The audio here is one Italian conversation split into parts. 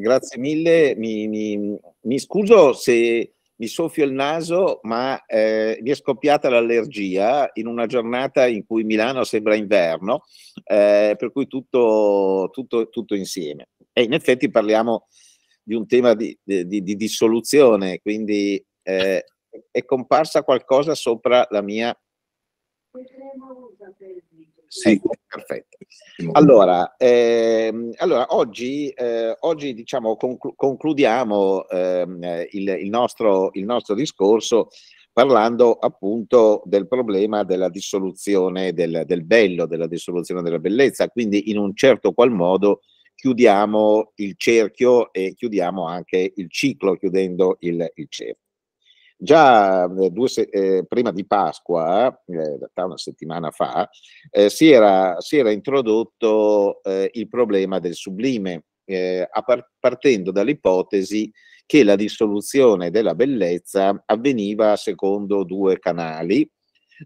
Grazie mille, mi, mi, mi, scuso se mi soffio il naso, ma eh, mi è scoppiata l'allergia in una giornata in cui Milano sembra inverno, eh, per cui tutto, tutto, tutto, insieme. E in effetti parliamo di un tema di, di, di dissoluzione, quindi eh, è comparsa qualcosa sopra la mia... Potremmo crema usa per sì, ecco, perfetto. Allora, ehm, allora oggi, eh, oggi diciamo, conclu- concludiamo ehm, il, il, nostro, il nostro discorso parlando appunto del problema della dissoluzione del, del, bello, della dissoluzione della bellezza, quindi in un certo qual modo chiudiamo il cerchio e chiudiamo anche il ciclo chiudendo il, il cerchio. Già eh, due se- eh, prima di Pasqua, eh, in eh, realtà una settimana fa, eh, si, era, si, era, introdotto eh, il problema del sublime, par- partendo dall'ipotesi che la dissoluzione della bellezza avveniva secondo due canali,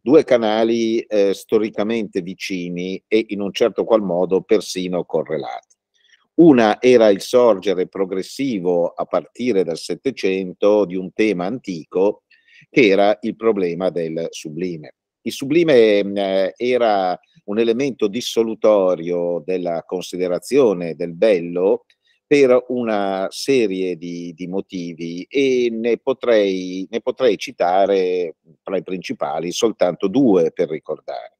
due canali storicamente vicini e in un certo qual modo persino correlati. Una era il sorgere progressivo a partire dal Settecento di un tema antico che era il problema del sublime. Il sublime eh, era un elemento dissolutorio della considerazione del bello per una serie di, di motivi e ne potrei, ne potrei citare mm, tra i principali soltanto due per ricordare.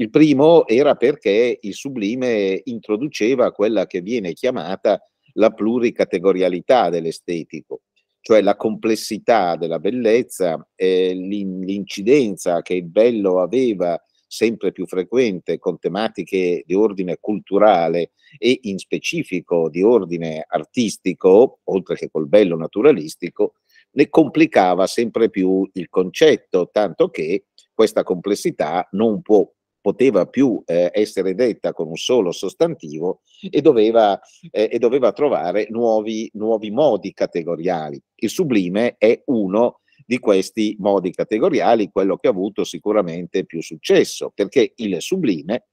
Il primo era perché il sublime introduceva quella che viene chiamata la pluricategorialità dell'estetico, cioè la complessità della bellezza, eh, l'incidenza che il bello aveva sempre più frequente con tematiche di ordine culturale e in specifico di ordine artistico, oltre che col bello naturalistico, ne complicava sempre più il concetto, tanto che questa complessità non può poteva più eh, essere detta con un solo sostantivo e doveva, eh, e doveva trovare nuovi, nuovi, modi categoriali. Il sublime è uno di questi modi categoriali, quello che ha avuto sicuramente più successo, perché il sublime,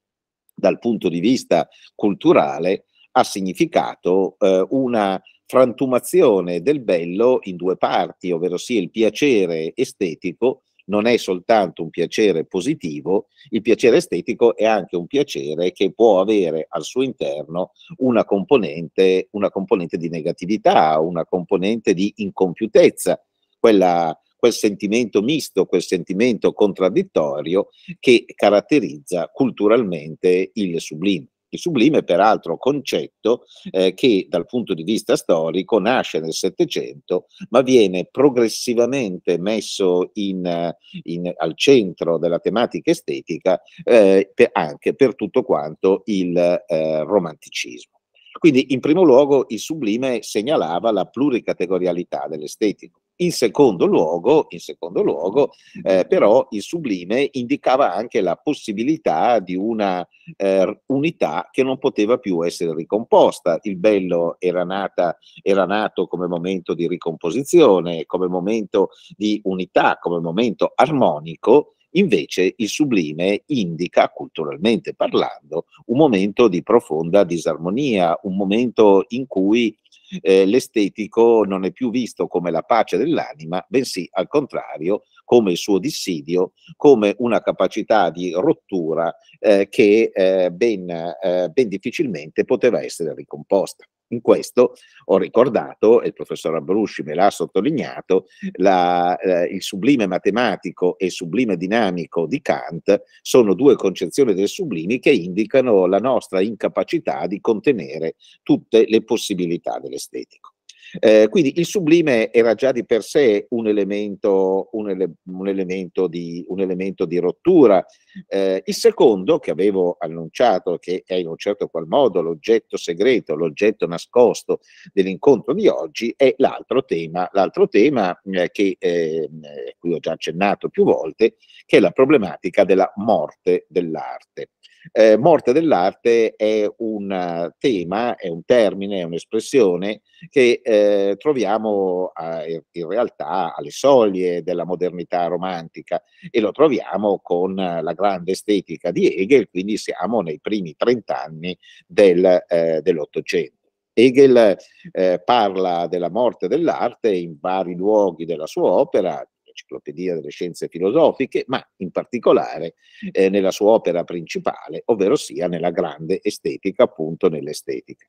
dal punto di vista culturale, ha significato eh, una frantumazione del bello in due parti, ovvero sia il piacere estetico non è soltanto un piacere positivo, il piacere estetico è anche un piacere che può avere al suo interno una componente, una componente di negatività, una componente di incompiutezza, quella, quel sentimento misto, quel sentimento contraddittorio che caratterizza culturalmente il sublime. Il sublime, peraltro, concetto eh, che dal punto di vista storico nasce nel Settecento, ma viene progressivamente messo in, in, al centro della tematica estetica eh, per, anche per tutto quanto il eh, romanticismo. Quindi, in primo luogo, il sublime segnalava la pluricategorialità dell'estetico in secondo luogo, in secondo luogo eh, però, il sublime indicava anche la possibilità di una eh, unità che non poteva più essere ricomposta. Il bello era, nata, era nato come momento di ricomposizione, come momento di unità, come momento armonico, Invece il sublime indica, culturalmente parlando, un momento di profonda disarmonia, un momento in cui eh, l'estetico non è più visto come la pace dell'anima, bensì al contrario come il suo dissidio, come una capacità di rottura eh, che eh, ben, eh, ben difficilmente poteva essere ricomposta. In questo ho ricordato, e il professor Abrusci me l'ha sottolineato, la, eh, il sublime matematico e sublime dinamico di Kant sono due concezioni del sublime che indicano la nostra incapacità di contenere tutte le possibilità dell'estetico. Eh, quindi il sublime era già di per sé un elemento, un ele, un elemento, di, un elemento di, rottura. Eh, il secondo, che avevo annunciato, che è in un certo qual modo l'oggetto segreto, l'oggetto nascosto dell'incontro di oggi, è l'altro tema, l'altro tema eh, che, cui ehm, eh, ho già accennato più volte, che è la problematica della morte dell'arte eh, morte dell'arte è un eh, tema, è un termine, è un'espressione che eh, troviamo eh, in realtà alle soglie della modernità romantica e lo troviamo con la grande estetica di Hegel, quindi siamo nei primi trent'anni anni del, eh, dell'Ottocento. Hegel eh, parla della morte dell'arte in vari luoghi della sua opera, l'Enciclopedia delle Scienze Filosofiche, ma in particolare eh, nella sua opera principale, ovvero sia nella grande estetica, appunto nell'estetica.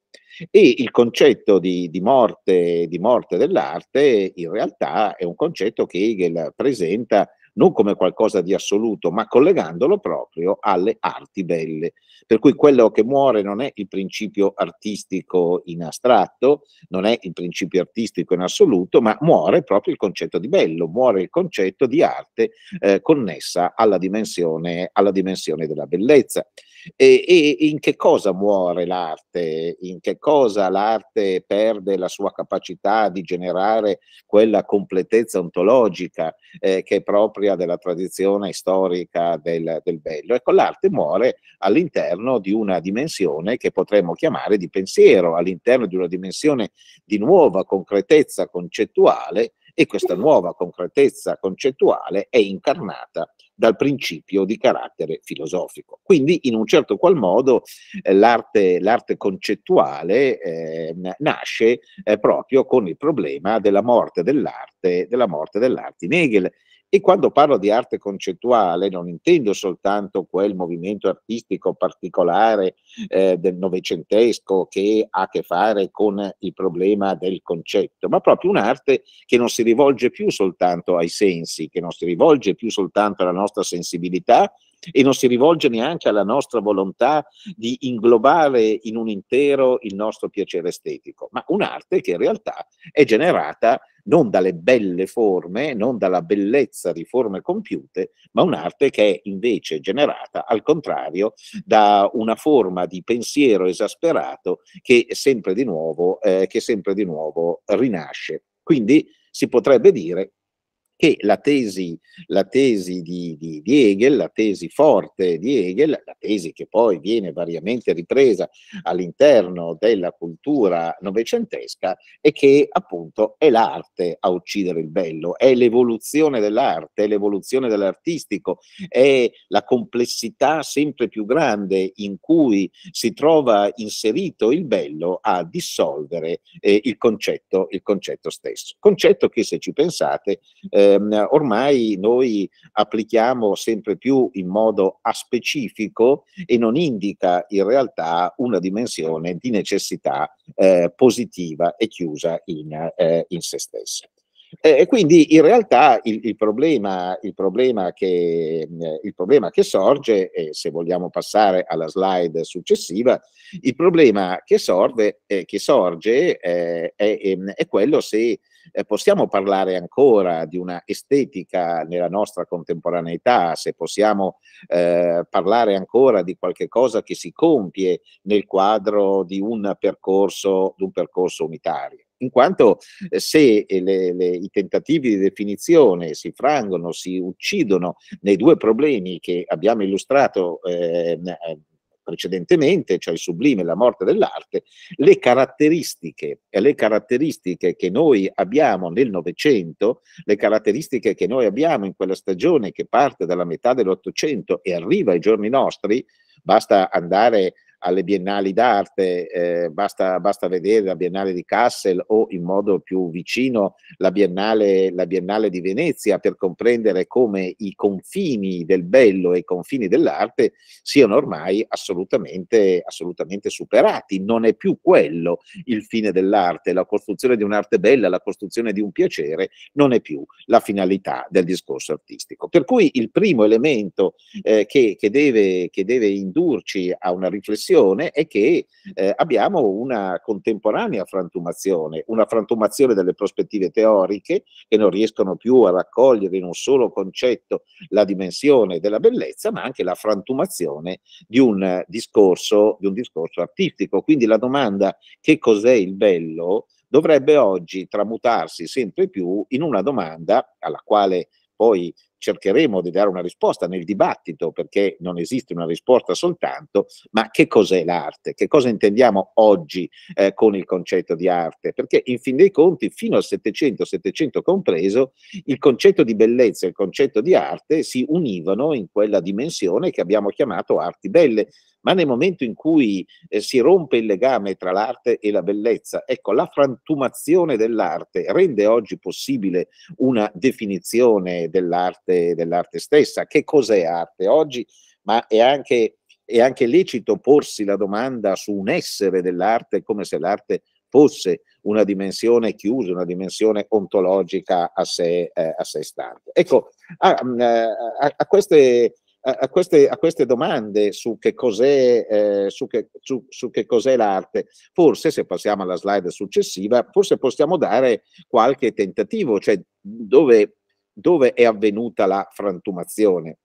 E il concetto di, di, morte, di morte dell'arte in realtà è un concetto che Hegel presenta non come qualcosa di assoluto, ma collegandolo proprio alle arti belle. Per cui quello che muore non è il principio artistico in astratto, non è il principio artistico in assoluto, ma muore proprio il concetto di bello, muore il concetto di arte eh, connessa alla dimensione, alla dimensione della bellezza. E, e, in che cosa muore l'arte? In che cosa l'arte perde la sua capacità di generare quella completezza ontologica eh, che è propria della tradizione storica del, del bello? Ecco, l'arte muore all'interno di una dimensione che potremmo chiamare di pensiero, all'interno di una dimensione di nuova concretezza concettuale e questa nuova concretezza concettuale è incarnata dal principio di carattere filosofico. Quindi in un certo qual modo eh, l'arte, l'arte, concettuale eh, nasce eh, proprio con il problema della morte dell'arte, della morte dell'arte in Hegel e quando parlo di arte concettuale non intendo soltanto quel movimento artistico particolare eh, del novecentesco che ha a che fare con il problema del concetto, ma proprio un'arte che non si rivolge più soltanto ai sensi, che non si rivolge più soltanto alla nostra sensibilità, e non si rivolge neanche alla nostra volontà di inglobare in un intero il nostro piacere estetico, ma un'arte che in realtà è generata non dalle belle forme, non dalla bellezza di forme compiute, ma un'arte che è invece generata, al contrario, da una forma di pensiero esasperato che sempre di nuovo, eh, sempre di nuovo rinasce. Quindi si potrebbe dire che la tesi, la tesi di, di, di, Hegel, la tesi forte di Hegel, la tesi che poi viene variamente ripresa all'interno della cultura novecentesca, è che appunto è l'arte a uccidere il bello, è l'evoluzione dell'arte, è l'evoluzione dell'artistico, è la complessità sempre più grande in cui si trova inserito il bello a dissolvere eh, il, concetto, il concetto stesso. Concetto che se ci pensate eh, ehm, ormai noi applichiamo sempre più in modo aspecifico e non indica in realtà una dimensione di necessità eh, positiva e chiusa in, eh, in se stessa. eh, quindi in realtà il, il, problema, il, problema che, il, problema, che, sorge, e se vogliamo passare alla slide successiva, il problema che, sorge, eh, che sorge eh, è, è, quello se eh, possiamo parlare ancora di una estetica nella nostra contemporaneità, se possiamo eh, parlare ancora di qualche cosa che si compie nel quadro di un percorso, di un percorso unitario in quanto eh, se eh, le, le, i tentativi di definizione si frangono, si uccidono nei due problemi che abbiamo illustrato eh, precedentemente, cioè il sublime e la morte dell'arte, le caratteristiche, le caratteristiche che noi abbiamo nel Novecento, le caratteristiche che noi abbiamo in quella stagione che parte dalla metà dell'Ottocento e arriva ai giorni nostri, basta andare alle biennali d'arte, eh, basta, basta, vedere la biennale di Kassel o in modo più vicino la biennale, la biennale di Venezia per comprendere come i confini del bello e i confini dell'arte siano ormai assolutamente, assolutamente superati. Non è più quello il fine dell'arte, la costruzione di un'arte bella, la costruzione di un piacere, non è più la finalità del discorso artistico. Per cui il primo elemento eh, che, che, deve, che deve indurci a una riflessione impressione è che eh, abbiamo una contemporanea frantumazione, una frantumazione delle prospettive teoriche che non riescono più a raccogliere in un solo concetto la dimensione della bellezza, ma anche la frantumazione di un discorso, di un discorso artistico. Quindi la domanda che cos'è il bello dovrebbe oggi tramutarsi sempre più in una domanda alla quale poi cercheremo di dare una risposta nel dibattito perché non esiste una risposta soltanto, ma che cos'è l'arte? Che cosa intendiamo oggi eh, con il concetto di arte? Perché in fin dei conti, fino al 700-700 compreso, il concetto di bellezza e il concetto di arte si univano in quella dimensione che abbiamo chiamato arti belle ma nel momento in cui eh, si rompe il legame tra l'arte e la bellezza, ecco, la frantumazione dell'arte rende oggi possibile una definizione dell'arte, dell'arte stessa. Che cos'è arte oggi? Ma è anche, è anche lecito porsi la domanda su un essere dell'arte come se l'arte fosse una dimensione chiusa, una dimensione ontologica a sé, eh, a sé stante. Ecco, a, ah, mm, eh, a, a queste a queste, a queste, domande su che cos'è, eh, su che, su, su che cos'è l'arte, forse se passiamo alla slide successiva, forse possiamo dare qualche tentativo, cioè dove, dove è avvenuta la frantumazione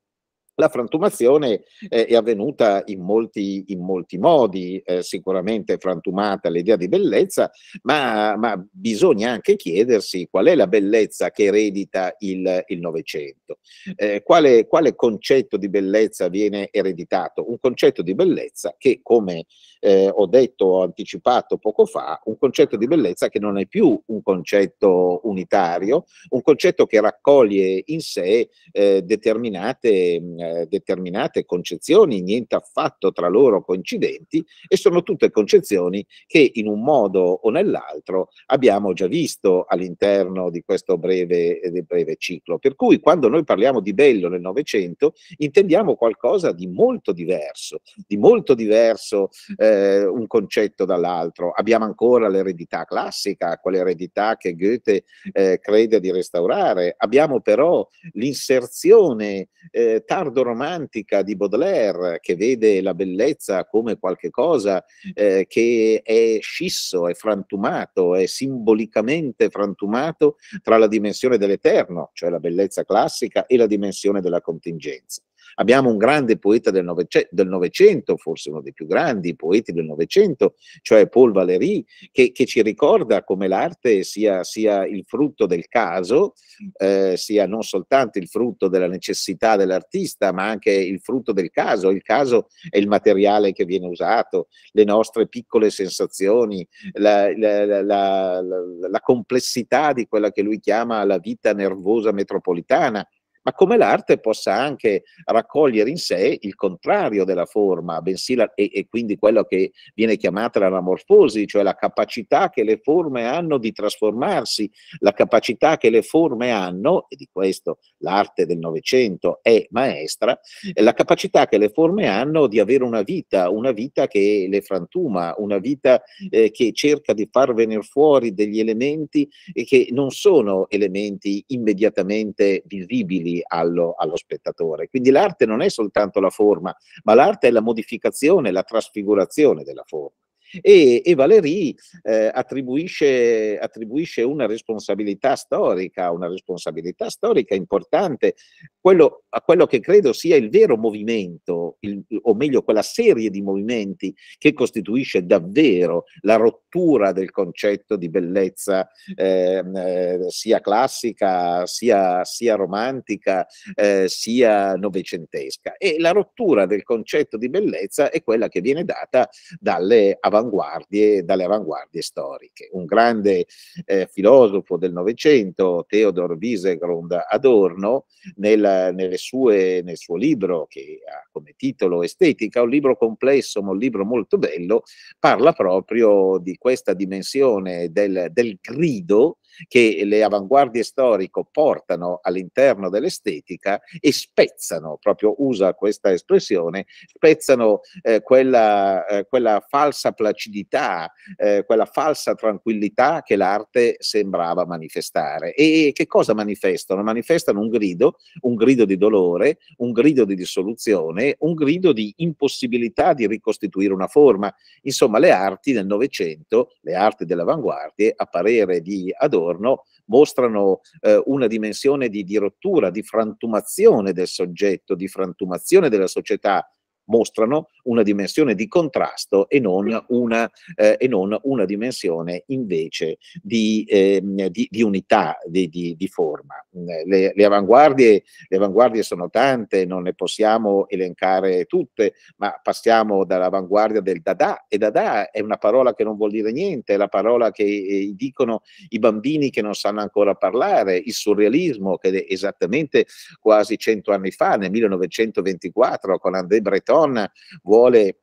la frantumazione eh, è avvenuta in molti, in molti modi, eh, sicuramente frantumata l'idea di bellezza, ma, ma, bisogna anche chiedersi qual è la bellezza che eredita il, il Novecento, eh, quale, quale, concetto di bellezza viene ereditato, un concetto di bellezza che come eh, ho detto, ho anticipato poco fa, un concetto di bellezza che non è più un concetto unitario, un concetto che raccoglie in sé eh, determinate mm, eh, determinate concezioni, niente affatto tra loro coincidenti, e sono tutte concezioni che in un modo o nell'altro abbiamo già visto all'interno di questo breve, eh, di breve ciclo. Per cui quando noi parliamo di bello nel Novecento intendiamo qualcosa di molto diverso, di molto diverso eh, un concetto dall'altro. Abbiamo ancora l'eredità classica, quell'eredità che Goethe eh, crede di restaurare, abbiamo però l'inserzione eh, tardo tardo-romantica di Baudelaire, che vede la bellezza come qualcosa mm. eh, che è scisso, è frantumato, è simbolicamente frantumato tra la dimensione dell'eterno, cioè la bellezza classica, e la dimensione della contingenza. Abbiamo un grande poeta cioè del Novecento, forse uno dei più grandi poeti del Novecento, cioè Paul Valéry, che, che, ci ricorda come l'arte sia, sia il frutto del caso, eh, sia non soltanto il frutto della necessità dell'artista, ma anche il frutto del caso. Il caso è il materiale che viene usato, le nostre piccole sensazioni, la, la, la, la complessità di quella che lui chiama la vita nervosa metropolitana ma come l'arte possa anche raccogliere in sé il contrario della forma, bensì la, e, e, quindi quello che viene chiamata l'anamorfosi, cioè la capacità che le forme hanno di trasformarsi, la capacità che le forme hanno, e di questo l'arte del Novecento è maestra, la capacità che le forme hanno di avere una vita, una vita che le frantuma, una vita eh, che cerca di far venire fuori degli elementi che non sono elementi immediatamente visibili, utili allo, allo spettatore. Quindi l'arte non è soltanto la forma, ma l'arte è la modificazione, la trasfigurazione della forma e, e Valéry eh, attribuisce, attribuisce, una responsabilità storica, una responsabilità storica importante quello, a quello che credo sia il vero movimento, il, o meglio quella serie di movimenti che costituisce davvero la rottura del concetto di bellezza ehm, eh, sia classica, sia, sia romantica, eh, sia novecentesca. E la rottura del concetto di bellezza è quella che viene data dalle avanzate avanguardie, dalle avanguardie storiche. Un grande eh, filosofo del Novecento, Theodor Wiesegrund Adorno, nel, sue, nel, suo libro che ha come titolo Estetica, un libro complesso ma un libro molto bello, parla proprio di questa dimensione del, del grido che le avanguardie storiche portano all'interno dell'estetica e spezzano, proprio usa questa espressione, spezzano eh, quella, eh, quella, falsa placidità, eh, quella falsa tranquillità che l'arte sembrava manifestare. E che cosa manifestano? Manifestano un grido, un grido di dolore, un grido di dissoluzione, un grido di impossibilità di ricostituire una forma. Insomma, le arti del Novecento, le arti dell'avanguardia, a parere di Adolfo, giorno mostrano eh, una dimensione di, di rottura, di frantumazione del soggetto, di frantumazione della società, mostrano una dimensione di contrasto e non una, eh, e non una dimensione invece di, eh, di, di unità di, di forma. Mm, eh, le, le, avanguardie, le, avanguardie, sono tante, non ne possiamo elencare tutte, ma passiamo dall'avanguardia del Dada e Dada è una parola che non vuol dire niente, è la parola che eh, dicono i bambini che non sanno ancora parlare, il surrealismo che esattamente quasi cento anni fa, nel 1924, con André Breton, non vuole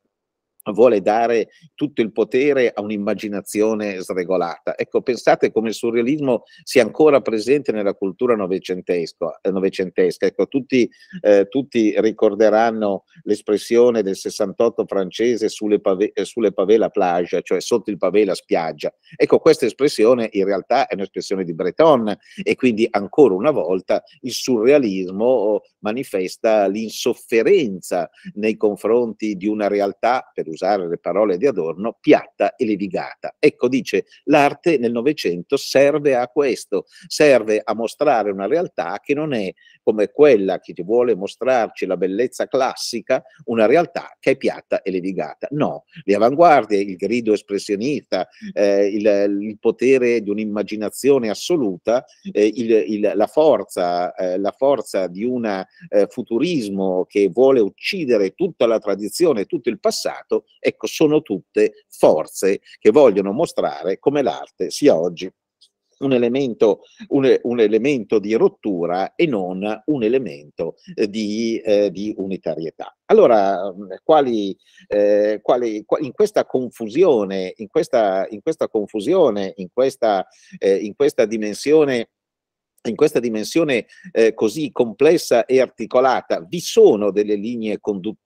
vuole dare tutto il potere a un'immaginazione sregolata. Ecco, pensate come il surrealismo sia ancora presente nella cultura eh, novecentesca. Ecco, tutti, eh, tutti, ricorderanno l'espressione del 68 francese sulle, pave, eh, sulle pavé la plage, cioè sotto il pavé la spiaggia. Ecco, questa espressione in realtà è un'espressione di Breton e quindi ancora una volta il surrealismo oh, manifesta l'insofferenza nei confronti di una realtà, per usare usare le parole di Adorno, piatta e levigata. Ecco, dice, l'arte nel Novecento serve a questo, serve a mostrare una realtà che non è come quella che ti vuole mostrarci la bellezza classica, una realtà che è piatta e levigata. No, le avanguardie, il grido espressionista, mm. eh, il, il, potere di un'immaginazione assoluta, mm. eh, il, il, la, forza, eh, la, forza, di un eh, futurismo che vuole uccidere tutta la tradizione, tutto il passato, ecco, sono tutte forze che vogliono mostrare come l'arte sia oggi un elemento, un, un elemento di rottura e non un elemento eh, di, eh, di unitarietà. Allora, mm, quali, eh, quali, in questa confusione, in questa, in questa confusione, in questa, eh, in questa dimensione in questa dimensione eh, così complessa e articolata vi sono delle linee condu-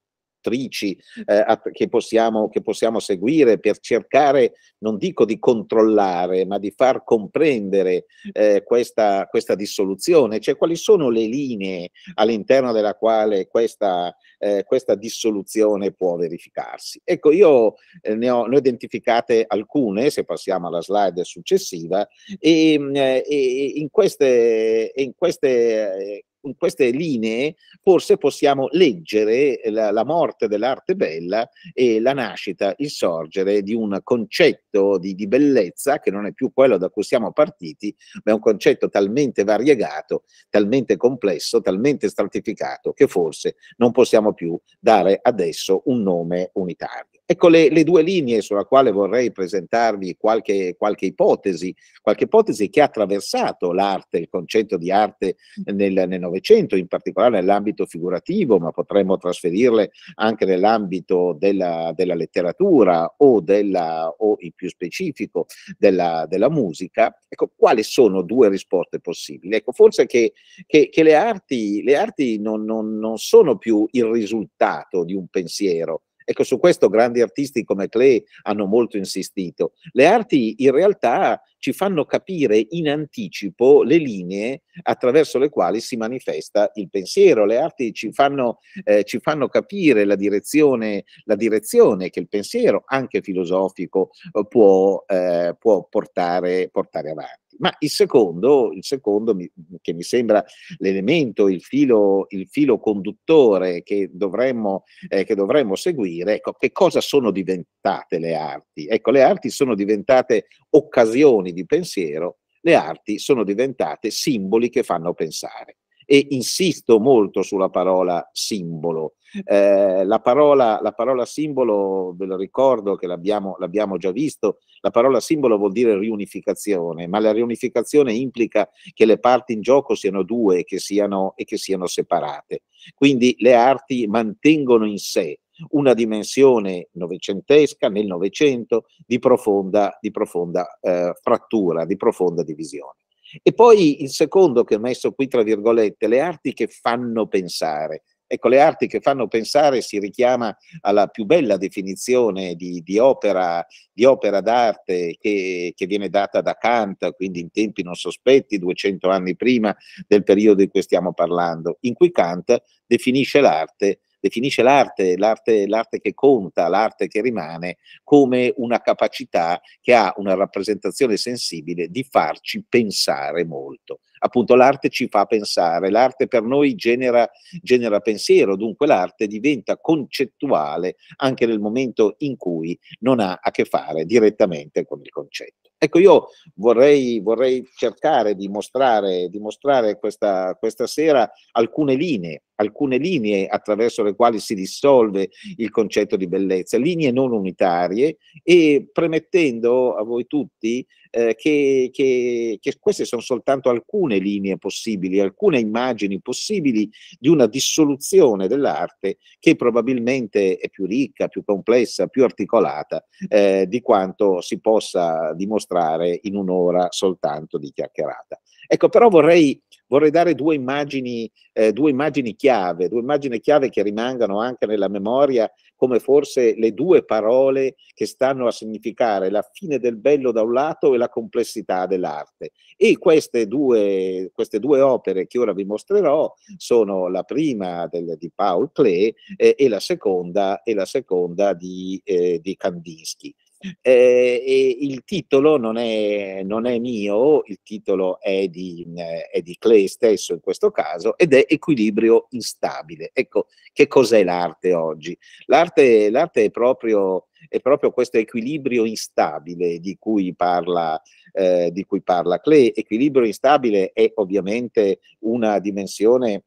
attrici eh, att- che, possiamo, che possiamo seguire per cercare, non dico di controllare, ma di far comprendere eh, questa, questa dissoluzione, cioè quali sono le linee all'interno della quale questa, eh, questa dissoluzione può verificarsi. Ecco, io eh, ne, ho, ne, ho, identificate alcune, se passiamo alla slide successiva, e, mm, eh, e in queste, in queste eh, con queste linee forse possiamo leggere eh, la, la, morte dell'arte bella e la nascita, il sorgere di un concetto di, di, bellezza che non è più quello da cui siamo partiti, ma è un concetto talmente variegato, talmente complesso, talmente stratificato che forse non possiamo più dare adesso un nome unitario. Ecco le, le due linee sulla quale vorrei presentarvi qualche, qualche ipotesi, qualche ipotesi che ha attraversato l'arte, il concetto di arte nel, nel Novecento, in particolare nell'ambito figurativo, ma potremmo trasferirle anche nell'ambito della, della letteratura o, della, o, in più specifico della, della, musica. Ecco, quali sono due risposte possibili? Ecco, forse che, che, che le arti, le arti non, non, non sono più il risultato di un pensiero, Ecco, su questo grandi artisti come Clay hanno molto insistito. Le arti in realtà ci fanno capire in anticipo le linee attraverso le quali si manifesta il pensiero. Le arti ci fanno, eh, ci fanno capire la direzione, la direzione, che il pensiero, anche filosofico, può, eh, può portare, portare avanti. Ma il secondo, il secondo, che mi sembra l'elemento, il filo, il filo conduttore che dovremmo, eh, che dovremmo seguire, ecco, che cosa sono diventate le arti? Ecco, le arti sono diventate occasioni di pensiero, le arti sono diventate simboli che fanno pensare. E insisto molto sulla parola simbolo. Eh, la, parola, la, parola, simbolo, ve lo ricordo che l'abbiamo, l'abbiamo già visto, la parola simbolo vuol dire riunificazione, ma la riunificazione implica che le parti in gioco siano due che siano, e che siano separate. Quindi le arti mantengono in sé una dimensione novecentesca nel Novecento di profonda, di profonda eh, frattura, di profonda divisione. E poi il secondo che ho messo qui tra virgolette, le arti che fanno pensare. Ecco, le arti che fanno pensare si richiama alla più bella definizione di, di, opera, di opera, d'arte che, che, viene data da Kant, quindi in tempi non sospetti, 200 anni prima del periodo di cui stiamo parlando, in cui Kant definisce l'arte definisce l'arte, l'arte, l'arte che conta, l'arte che rimane, come una capacità che ha una rappresentazione sensibile di farci pensare molto appunto l'arte ci fa pensare, l'arte per noi genera, genera pensiero, dunque l'arte diventa concettuale anche nel momento in cui non ha a che fare direttamente con il concetto. Ecco, io vorrei, vorrei cercare di mostrare, di mostrare questa, questa, sera alcune linee, alcune linee attraverso le quali si dissolve il concetto di bellezza, linee non unitarie e premettendo a voi tutti eh, che, che, che, queste sono soltanto alcune linee possibili, alcune immagini possibili di una dissoluzione dell'arte che probabilmente è più ricca, più complessa, più articolata eh, di quanto si possa dimostrare in un'ora soltanto di chiacchierata. Ecco, però vorrei vorrei dare due immagini, eh, due immagini, chiave, due immagini chiave che rimangano anche nella memoria come forse le due parole che stanno a significare la fine del bello da un lato e la complessità dell'arte. E queste due, queste due opere che ora vi mostrerò sono la prima del, di Paul Klee eh, e, la seconda, e la seconda di, eh, di Kandinsky. Eh, il titolo non è, non è, mio, il titolo è di, è di, Clay stesso in questo caso ed è Equilibrio instabile. Ecco, che cos'è l'arte oggi? L'arte, l'arte è, proprio, è, proprio, questo equilibrio instabile di cui parla, eh, di cui parla Clay. Equilibrio instabile è ovviamente una dimensione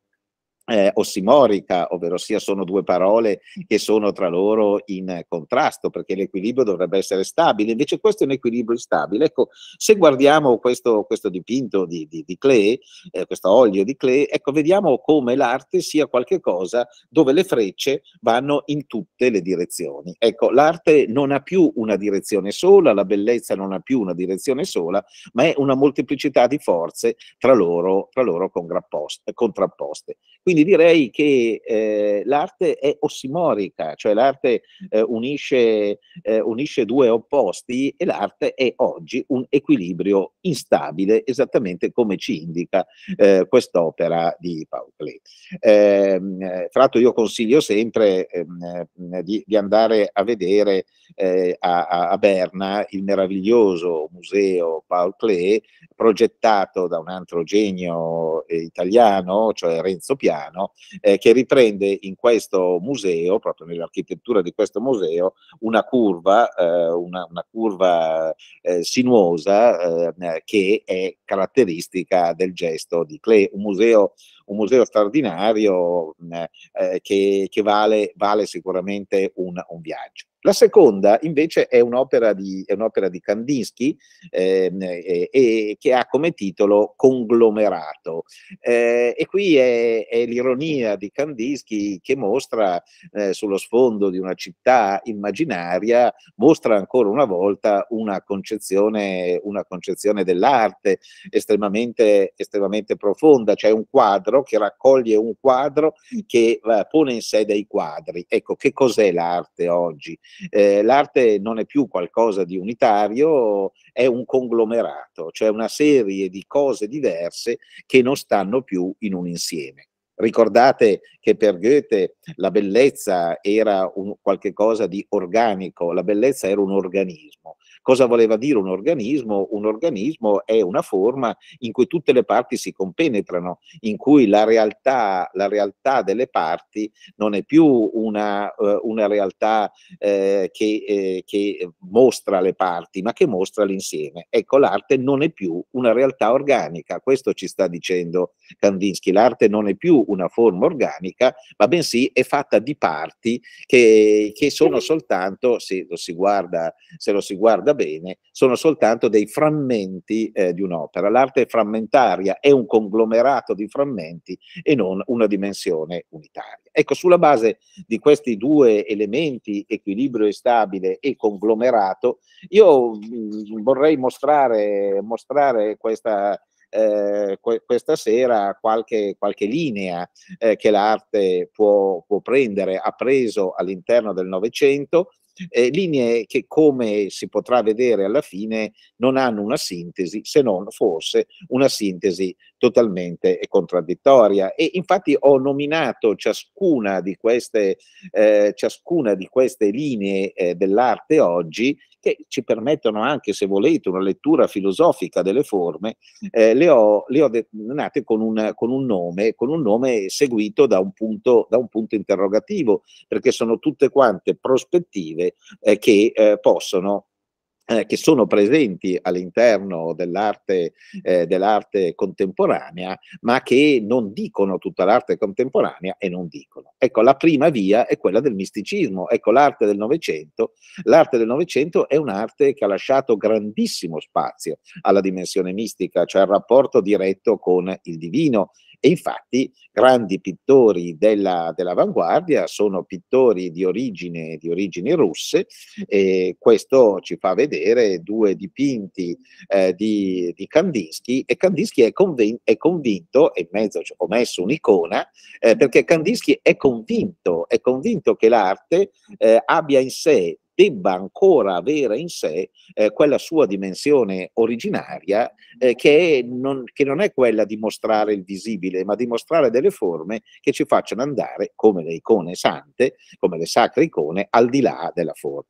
eh, ossimorica, ovvero sia sono due parole che sono tra loro in contrasto, perché l'equilibrio dovrebbe essere stabile, invece questo è un equilibrio instabile. Ecco, se guardiamo questo, questo dipinto di, di, di Klee, eh, questo olio di Klee, ecco, vediamo come l'arte sia qualcosa dove le frecce vanno in tutte le direzioni. Ecco, l'arte non ha più una direzione sola, la bellezza non ha più una direzione sola, ma è una molteplicità di forze tra loro, tra loro contrapposte. Quindi quindi direi che eh, l'arte è ossimorica, cioè l'arte eh, unisce, eh, unisce, due opposti e l'arte è oggi un equilibrio instabile, esattamente come ci indica eh, quest'opera di Paucli. Eh, tra l'altro io consiglio sempre ehm, eh, di, di, andare a vedere eh, a, a, Berna il meraviglioso museo Paul Klee progettato da un altro genio italiano, cioè Renzo Piano, Milano, eh, che riprende in questo museo, proprio nell'architettura di questo museo, una curva, eh, una, una, curva eh, sinuosa eh, che è caratteristica del gesto di Klee. Un museo, un museo straordinario eh, eh, che, che vale, vale, sicuramente un, un viaggio. La seconda invece è un'opera di, è un'opera di Kandinsky eh, eh, che ha come titolo Conglomerato. Eh, e qui è, è, l'ironia di Kandinsky che mostra eh, sullo sfondo di una città immaginaria, mostra ancora una volta una concezione, una concezione dell'arte estremamente, estremamente profonda, cioè un quadro che raccoglie un quadro che eh, pone in sé dei quadri. Ecco, che cos'è l'arte oggi? eh, l'arte non è più qualcosa di unitario, è un conglomerato, cioè una serie di cose diverse che non stanno più in un insieme. Ricordate che per Goethe la bellezza era un, qualcosa di organico, la bellezza era un organismo. Cosa voleva dire un organismo? Un organismo è una forma in cui tutte le parti si compenetrano, in cui la realtà, la realtà delle parti non è più una, eh, una realtà eh, che, eh, che mostra le parti, ma che mostra l'insieme. Ecco, l'arte non è più una realtà organica, questo ci sta dicendo Kandinsky, l'arte non è più una forma organica, ma bensì è fatta di parti che, che sono soltanto, se lo si guarda, se lo si guarda bene, sono soltanto dei frammenti eh, di un'opera. L'arte frammentaria è un conglomerato di frammenti e non una dimensione unitaria. Ecco, sulla base di questi due elementi, equilibrio stabile e conglomerato, io mm, vorrei mostrare, mostrare questa, eh, que questa sera qualche, qualche linea eh, che l'arte può, può prendere, ha preso all'interno del Novecento eh, linee che come si potrà vedere alla fine non hanno una sintesi se non forse una sintesi totalmente contraddittoria e infatti ho nominato ciascuna di queste, eh, ciascuna di queste linee eh, dell'arte oggi che ci permettono anche, se volete, una lettura filosofica delle forme, eh, le ho, le ho dettate con un, con, un nome, con un nome seguito da un, punto, da un punto interrogativo, perché sono tutte quante prospettive eh, che eh, possono eh, che sono presenti all'interno dell'arte, eh, dell'arte, contemporanea, ma che non dicono tutta l'arte contemporanea e non dicono. Ecco, la prima via è quella del misticismo, ecco l'arte del Novecento. L'arte del Novecento è un'arte che ha lasciato grandissimo spazio alla dimensione mistica, cioè al rapporto diretto con il divino, e infatti grandi pittori della, dell'avanguardia sono pittori di origine, di origini russe e questo ci fa vedere due dipinti eh, di, di, Kandinsky e Kandinsky è, conven- è convinto, e in mezzo ci ho messo un'icona, eh, perché Kandinsky è convinto, è convinto che l'arte eh, abbia in sé debba ancora avere in sé eh, quella sua dimensione originaria eh, che, non, che, non, è quella di mostrare il visibile, ma di mostrare delle forme che ci facciano andare, come le icone sante, come le sacre icone, al di là della forma.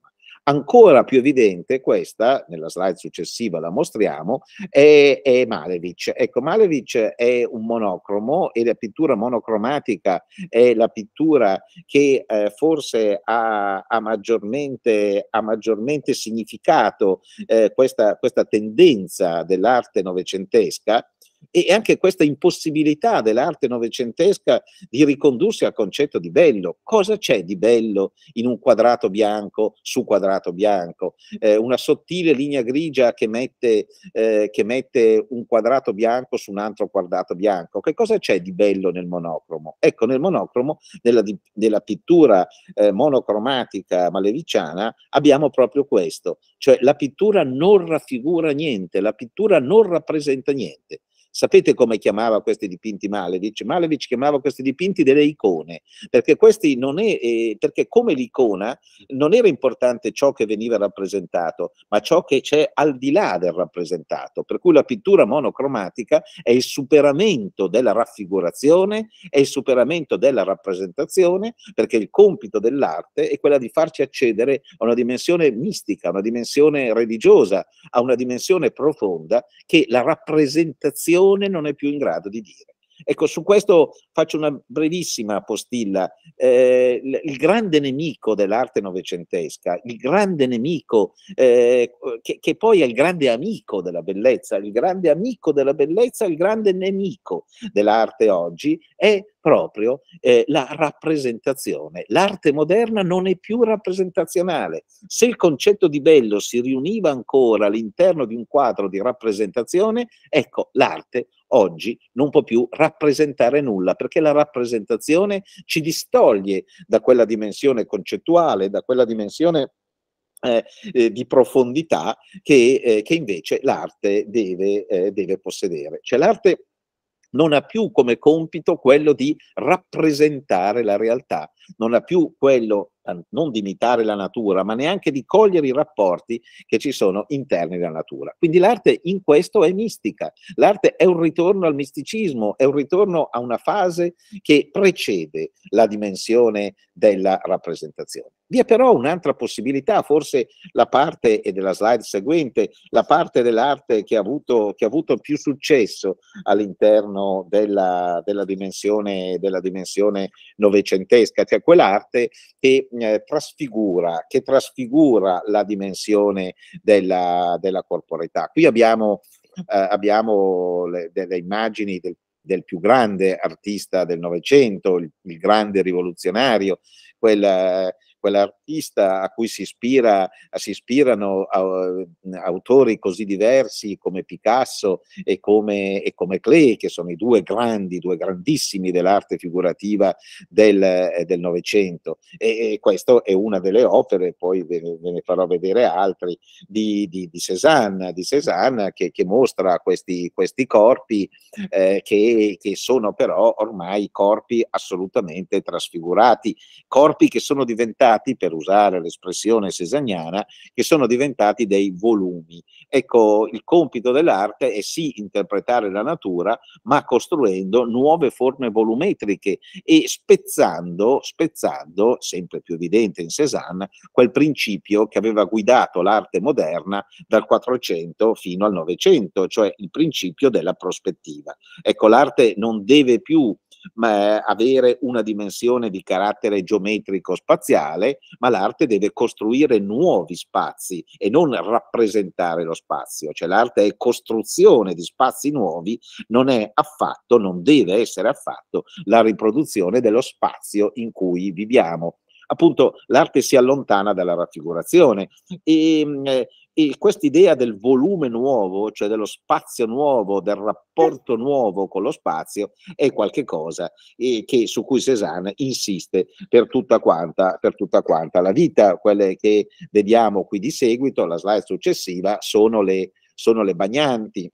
Ancora più evidente questa, nella slide successiva la mostriamo, è, è Malevich. Ecco, Malevich è un monocromo e la pittura monocromatica è la pittura che eh, forse ha, ha, maggiormente, ha, maggiormente, significato eh, questa, questa tendenza dell'arte novecentesca e anche questa impossibilità dell'arte novecentesca di ricondursi al concetto di bello. Cosa c'è di bello in un quadrato bianco su quadrato bianco? Eh, una sottile linea grigia che mette, eh, che mette un quadrato bianco su un altro quadrato bianco. Che cosa c'è di bello nel monocromo? Ecco, nel monocromo, nella, nella pittura eh, monocromatica maleviciana, abbiamo proprio questo, cioè la pittura non raffigura niente, la pittura non rappresenta niente. Sapete come chiamava questi dipinti Malevich? Malevich chiamava questi dipinti delle icone, perché, questi non è, eh, perché come l'icona non era importante ciò che veniva rappresentato, ma ciò che c'è al di là del rappresentato, per cui la pittura monocromatica è il superamento della raffigurazione, è il superamento della rappresentazione, perché il compito dell'arte è quella di farci accedere a una dimensione mistica, a una dimensione religiosa, a una dimensione profonda che la rappresentazione persone non è più in grado di dire. Ecco, su questo faccio una brevissima postilla. Eh, il grande nemico dell'arte novecentesca, il grande nemico eh, che, che, poi è il grande amico della bellezza, il grande amico della bellezza, il grande nemico dell'arte oggi è proprio eh, la rappresentazione. L'arte moderna non è più rappresentazionale. Se il concetto di bello si riuniva ancora all'interno di un quadro di rappresentazione, ecco, l'arte oggi non può più rappresentare nulla, perché la rappresentazione ci distoglie da quella dimensione concettuale, da quella dimensione eh, eh di profondità che, eh, che invece l'arte deve, eh, deve possedere. Cioè l'arte non ha più come compito quello di rappresentare la realtà, non ha più quello eh, non di imitare la natura, ma neanche di cogliere i rapporti che ci sono interni alla natura. Quindi l'arte in questo è mistica, l'arte è un ritorno al misticismo, è un ritorno a una fase che precede la dimensione della rappresentazione. Vi è però un'altra possibilità, forse la parte, e della slide seguente, la parte dell'arte che ha avuto, che ha avuto più successo all'interno della, della, dimensione, della dimensione novecentesca, a quell'arte che eh, trasfigura, che trasfigura la dimensione della, della corporeità. Qui abbiamo, eh, abbiamo le, delle immagini del, del, più grande artista del Novecento, il, il grande rivoluzionario, quel, quell'artista a cui si, ispira, si ispirano autori così diversi come Picasso e come, e come Klee, che sono i due grandi, due grandissimi dell'arte figurativa del eh, del Novecento. E, e questa è una delle opere, poi ve ne, ve ne farò vedere altri, di, di, di Cézanne, di Cézanne che, che mostra questi, questi corpi eh, che, che sono però ormai corpi assolutamente trasfigurati, corpi che sono diventati diventati, per usare l'espressione sesagnana, che sono diventati dei volumi. Ecco, il compito dell'arte è sì interpretare la natura, ma costruendo nuove forme volumetriche e spezzando, spezzando sempre più evidente in Cézanne, quel principio che aveva guidato l'arte moderna dal 400 fino al 900, cioè il principio della prospettiva. Ecco, l'arte non deve più ma, avere una dimensione di carattere geometrico spaziale, ma l'arte deve costruire nuovi spazi e non rappresentare lo spazio, cioè l'arte è costruzione di spazi nuovi, non è affatto, non deve essere affatto la riproduzione dello spazio in cui viviamo appunto l'arte si allontana dalla raffigurazione e, ehm, e questa idea del volume nuovo, cioè dello spazio nuovo, del rapporto nuovo con lo spazio, è qualcosa eh, su cui Cézanne insiste per tutta, quanta, per tutta quanta la vita. Quelle che vediamo qui di seguito, la slide successiva, sono le, sono le bagnanti,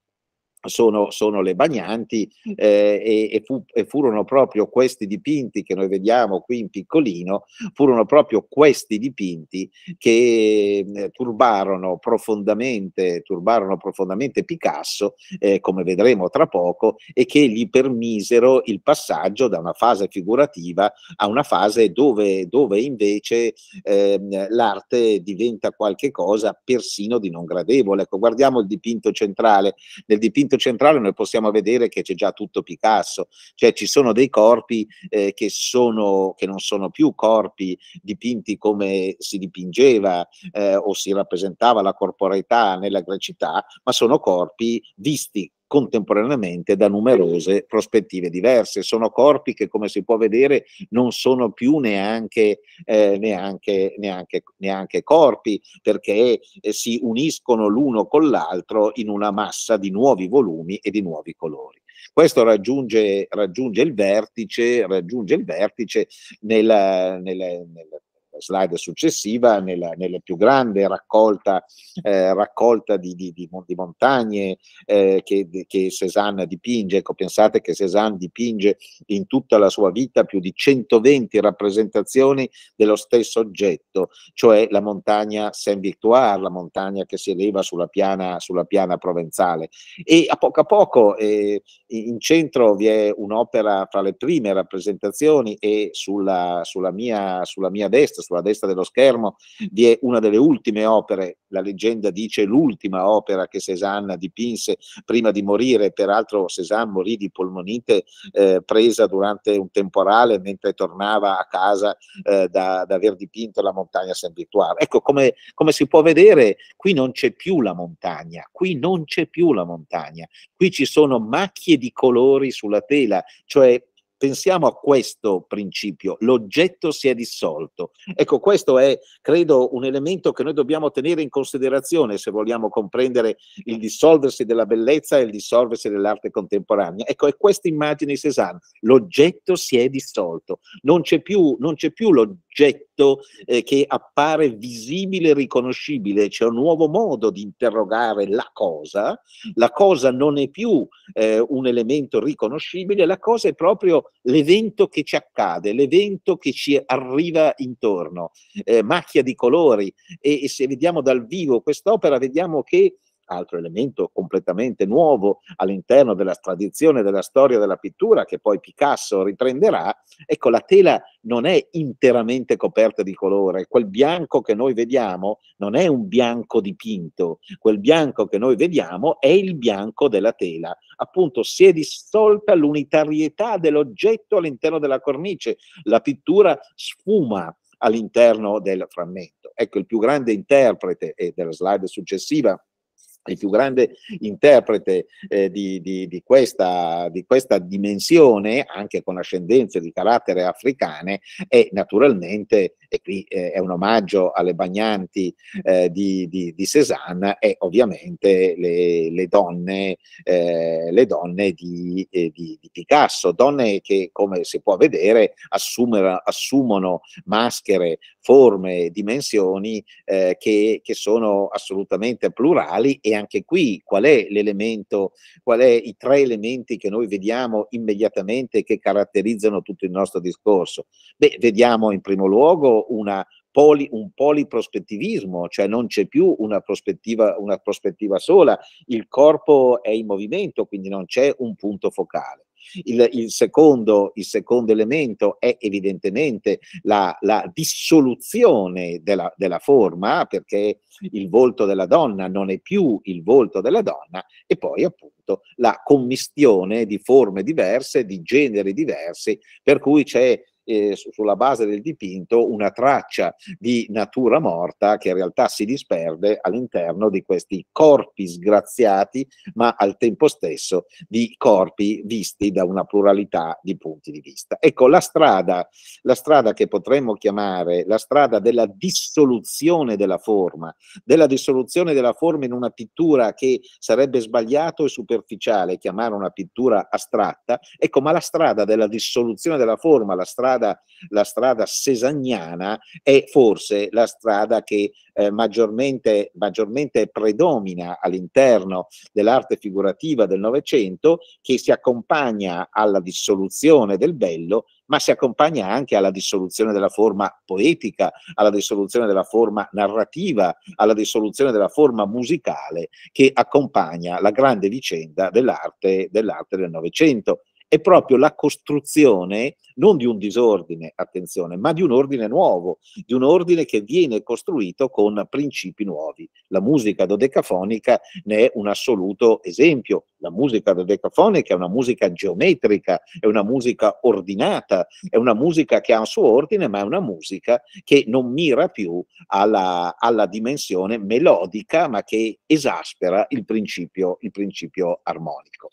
sono, sono, le bagnanti eh, e, e, fu, e, furono proprio questi dipinti che noi vediamo qui in piccolino, furono proprio questi dipinti che eh, turbarono, profondamente, turbarono profondamente Picasso, eh, come vedremo tra poco, e che gli permisero il passaggio da una fase figurativa a una fase dove, dove invece ehm, l'arte diventa qualcosa persino di non gradevole. Ecco, guardiamo il dipinto centrale. Nel dipinto dell'Ottocento centrale noi possiamo vedere che c'è già tutto Picasso, cioè ci sono dei corpi eh, che, sono, che non sono più corpi dipinti come si dipingeva eh, o si rappresentava la corporeità nella grecità, ma sono corpi visti contemporaneamente da numerose prospettive diverse. Sono corpi che, come si può vedere, non sono più neanche, eh, neanche, neanche, neanche corpi, perché eh, si uniscono l'uno con l'altro in una massa di nuovi volumi e di nuovi colori. Questo raggiunge, raggiunge il vertice, raggiunge il vertice nella, nella, nella slide successiva, nella, nella più grande raccolta, eh, raccolta di, di, di, di, montagne eh, che, che, Cézanne dipinge. Ecco, pensate che Cézanne dipinge in tutta la sua vita più di 120 rappresentazioni dello stesso oggetto, cioè la montagna Saint-Victoire, la montagna che si eleva sulla piana, sulla piana provenzale. E a poco a poco eh, in centro vi è un'opera fra le prime rappresentazioni e sulla, sulla, mia, sulla mia destra, sulla destra dello schermo vi è una delle ultime opere, la leggenda dice l'ultima opera che Cézanne dipinse prima di morire, peraltro Cézanne morì di polmonite eh, presa durante un temporale mentre tornava a casa eh, da, da, aver dipinto la montagna saint Victoire. Ecco, come, come si può vedere, qui non c'è più la montagna, qui non c'è più la montagna, qui ci sono macchie di colori sulla tela, cioè Pensiamo a questo principio, l'oggetto si è dissolto. Mm. Ecco, questo è, credo, un elemento che noi dobbiamo tenere in considerazione se vogliamo comprendere il dissolversi della bellezza e il dissolversi dell'arte contemporanea. Ecco, è questa immagine di Cézanne, l'oggetto si è dissolto, non c'è più, non c'è più l'oggetto oggetto eh, che appare visibile, riconoscibile, c'è un nuovo modo di interrogare la cosa, la cosa non è più eh, un elemento riconoscibile, la cosa è proprio l'evento che ci accade, l'evento che ci arriva intorno, eh, macchia di colori e, e se vediamo dal vivo quest'opera vediamo che altro elemento completamente nuovo all'interno della tradizione della storia della pittura che poi Picasso riprenderà, ecco la tela non è interamente coperta di colore, quel bianco che noi vediamo non è un bianco dipinto, quel bianco che noi vediamo è il bianco della tela, appunto si è dissolta l'unitarietà dell'oggetto all'interno della cornice, la pittura sfuma all'interno del frammento. Ecco, il più grande interprete, e della slide successiva il più grande interprete eh, di, di, di, questa, di, questa, dimensione, anche con ascendenze di carattere africane, è naturalmente e qui eh, è un omaggio alle bagnanti eh, di, di, di, Cézanne e ovviamente le, le donne, eh, le donne di, eh, di, Picasso, donne che come si può vedere assumono maschere, forme, dimensioni eh, che, che, sono assolutamente plurali e anche qui qual è l'elemento, qual è i tre elementi che noi vediamo immediatamente che caratterizzano tutto il nostro discorso? Beh, vediamo in primo luogo proprio poli, un poliprospettivismo, cioè non c'è più una prospettiva, una prospettiva sola, il corpo è in movimento, quindi non c'è un punto focale. Il, il, secondo, il, secondo, elemento è evidentemente la, la dissoluzione della, della, forma, perché il volto della donna non è più il volto della donna, e poi appunto la commistione di forme diverse, di generi diversi, per cui c'è eh, sulla base del dipinto una traccia di natura morta che in realtà si disperde all'interno di questi corpi sgraziati, ma al tempo stesso di corpi visti da una pluralità di punti di vista. Ecco, la strada, la strada che potremmo chiamare la strada della dissoluzione della forma, della dissoluzione della forma in una pittura che sarebbe sbagliato e superficiale chiamare una pittura astratta, ecco, ma la strada della dissoluzione della forma, la strada strada, la strada sesagnana è forse la strada che eh, maggiormente, maggiormente predomina all'interno dell'arte figurativa del Novecento, che si accompagna alla dissoluzione del bello, ma si accompagna anche alla dissoluzione della forma poetica, alla dissoluzione della forma narrativa, alla dissoluzione della forma musicale che accompagna la grande vicenda dell'arte dell del Novecento è proprio la costruzione non di un disordine, attenzione, ma di un ordine nuovo, di un ordine che viene costruito con principi nuovi. La musica dodecafonica ne è un assoluto esempio. La musica dodecafonica è una musica geometrica, è una musica ordinata, è una musica che ha un suo ordine, ma è una musica che non mira più alla, alla dimensione melodica, ma che esaspera il principio, il principio armonico.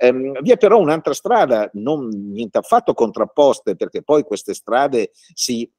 Ehm, vi è però un'altra strada, non niente affatto contrapposte, perché poi queste strade si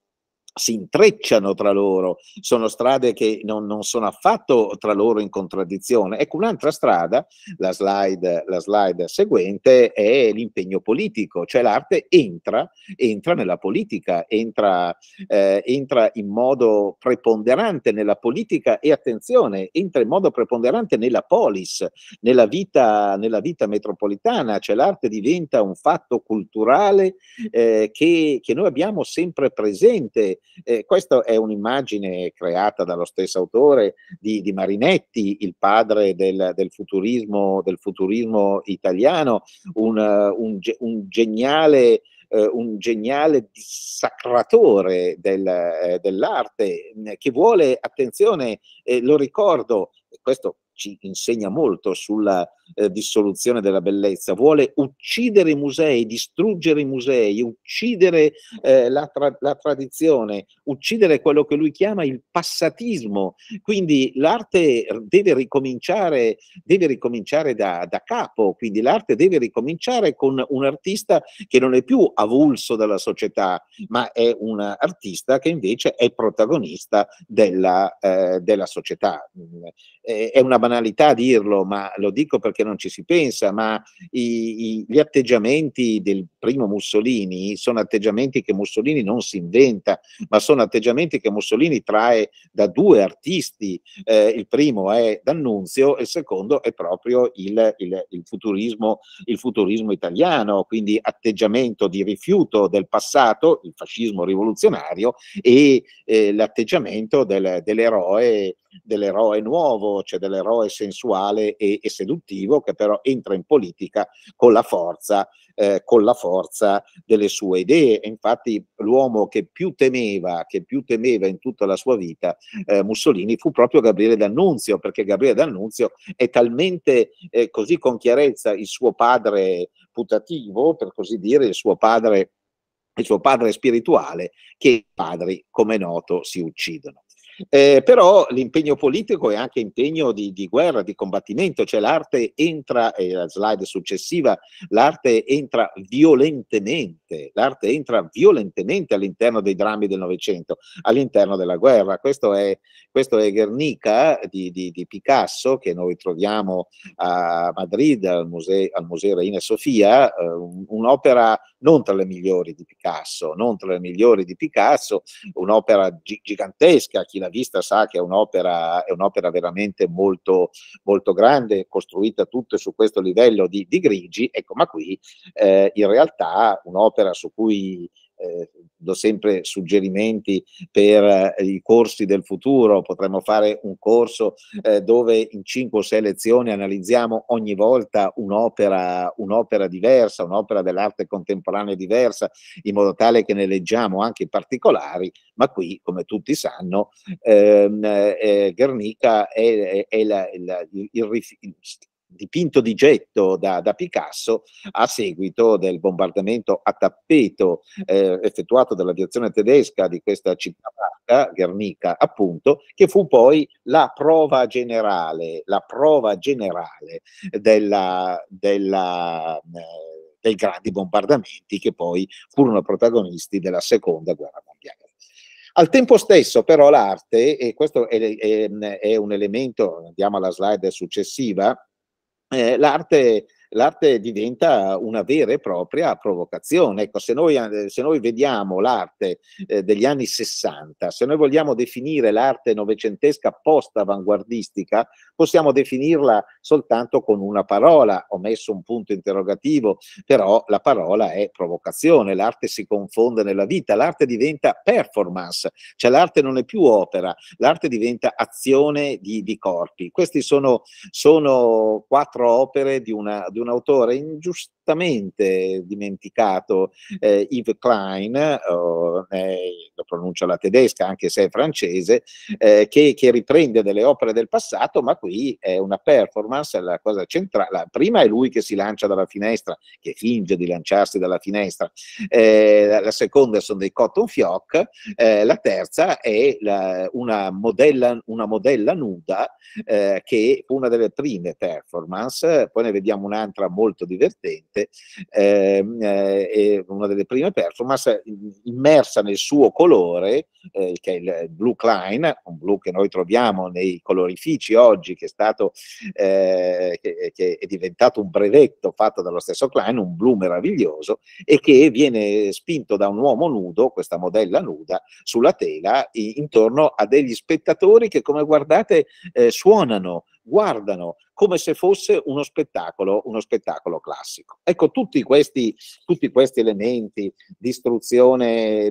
si intrecciano tra loro, sono strade che non, non, sono affatto tra loro in contraddizione. Ecco, un'altra strada, la slide, la slide seguente, è l'impegno politico, cioè l'arte entra, entra nella politica, entra, eh, entra, in modo preponderante nella politica e attenzione, entra in modo preponderante nella polis, nella vita, nella vita metropolitana, cioè l'arte diventa un fatto culturale eh, che, che noi abbiamo sempre presente eh, questa è un'immagine creata dallo stesso autore di, di Marinetti, il padre del, del, futurismo, del futurismo, italiano, un, un, un geniale eh, un geniale dissacratore del, eh, dell'arte che vuole, attenzione, eh, lo ricordo, questo ci insegna molto sulla eh, dissoluzione della bellezza, vuole uccidere i musei, distruggere i musei, uccidere eh, la, tra- la, tradizione, uccidere quello che lui chiama il passatismo. Quindi l'arte deve ricominciare, deve ricominciare da, da capo, quindi l'arte deve ricominciare con un artista che non è più avulso dalla società, ma è un artista che invece è protagonista della, eh, della società. Mm, è una banalità dirlo, ma lo dico perché non ci si pensa, ma i, i, gli atteggiamenti del primo Mussolini sono atteggiamenti che Mussolini non si inventa, ma sono atteggiamenti che Mussolini trae da due artisti. Eh, il primo è D'Annunzio e il secondo è proprio il, il, il, futurismo, il futurismo italiano, quindi atteggiamento di rifiuto del passato, il fascismo rivoluzionario e eh, l'atteggiamento del, dell'eroe dell'eroe nuovo, cioè dell'eroe sensuale e, e seduttivo che però entra in politica con la forza, eh, con la forza delle sue idee. E infatti l'uomo che più temeva, che più temeva in tutta la sua vita eh, Mussolini fu proprio Gabriele D'Annunzio, perché Gabriele D'Annunzio è talmente eh, così con chiarezza il suo padre putativo, per così dire, il suo padre il suo padre spirituale, che i padri, come è noto, si uccidono. Eh, però l'impegno politico è anche impegno di, di guerra, di combattimento, cioè l'arte entra, e la slide successiva, l'arte entra violentemente, l'arte entra violentemente all'interno dei drammi del Novecento, all'interno della guerra. Questo è, questo è Guernica di, di, di, Picasso che noi troviamo a Madrid al Museo, al Museo Reina Sofia, eh, un'opera non tra le migliori di Picasso, non tra le migliori di Picasso, un'opera gigantesca, chi l'ha vista sa che è un'opera, è un'opera veramente molto, molto grande, costruita tutta su questo livello di, di grigi, ecco, ma qui eh, in realtà un'opera su cui eh, do sempre suggerimenti per eh, i corsi del futuro, potremmo fare un corso eh, dove in 5 o 6 lezioni analizziamo ogni volta un'opera, un'opera diversa, un'opera dell'arte contemporanea diversa, in modo tale che ne leggiamo anche i particolari, ma qui, come tutti sanno, ehm, eh, Guernica è, è, è la, la, il, il, il dipinto di getto da, da, Picasso a seguito del bombardamento a tappeto eh, effettuato dall'aviazione tedesca di questa città barca, Guernica appunto, che fu poi la prova generale, la prova generale della, della eh, dei grandi bombardamenti che poi furono protagonisti della seconda guerra mondiale. Al tempo stesso però l'arte, e questo è, è, è un elemento, andiamo alla slide successiva, Eh, el arte l'arte diventa una vera e propria provocazione. Ecco, se noi, eh, se noi vediamo l'arte eh, degli anni 60, se noi vogliamo definire l'arte novecentesca post-avanguardistica, possiamo definirla soltanto con una parola. Ho messo un punto interrogativo, però la parola è provocazione. L'arte si confonde nella vita, l'arte diventa performance, cioè l'arte non è più opera, l'arte diventa azione di, di corpi. Queste sono, sono quattro opere di una, di un autore ingiust- completamente dimenticato eh, Yves Klein, oh, eh, lo pronuncio alla tedesca anche se è francese, eh, che, che, riprende delle opere del passato, ma qui è una performance, la cosa centrale. La prima è lui che si lancia dalla finestra, che finge di lanciarsi dalla finestra, eh, la, la seconda sono dei cotton fioc, eh, la terza è la, una, modella, una, modella, nuda eh, che è una delle prime performance, poi ne vediamo un'altra molto divertente veramente ehm, eh, eh, una delle prime performance immersa nel suo colore, eh, che è il eh, blu Klein, un blu che noi troviamo nei colorifici oggi, che è, stato, eh, che, eh, che è diventato un brevetto fatto dallo stesso Klein, un blu meraviglioso, e che viene spinto da un uomo nudo, questa modella nuda, sulla tela intorno a degli spettatori che come guardate suonano guardano come se fosse uno spettacolo, uno spettacolo classico. Ecco, tutti questi, tutti questi elementi di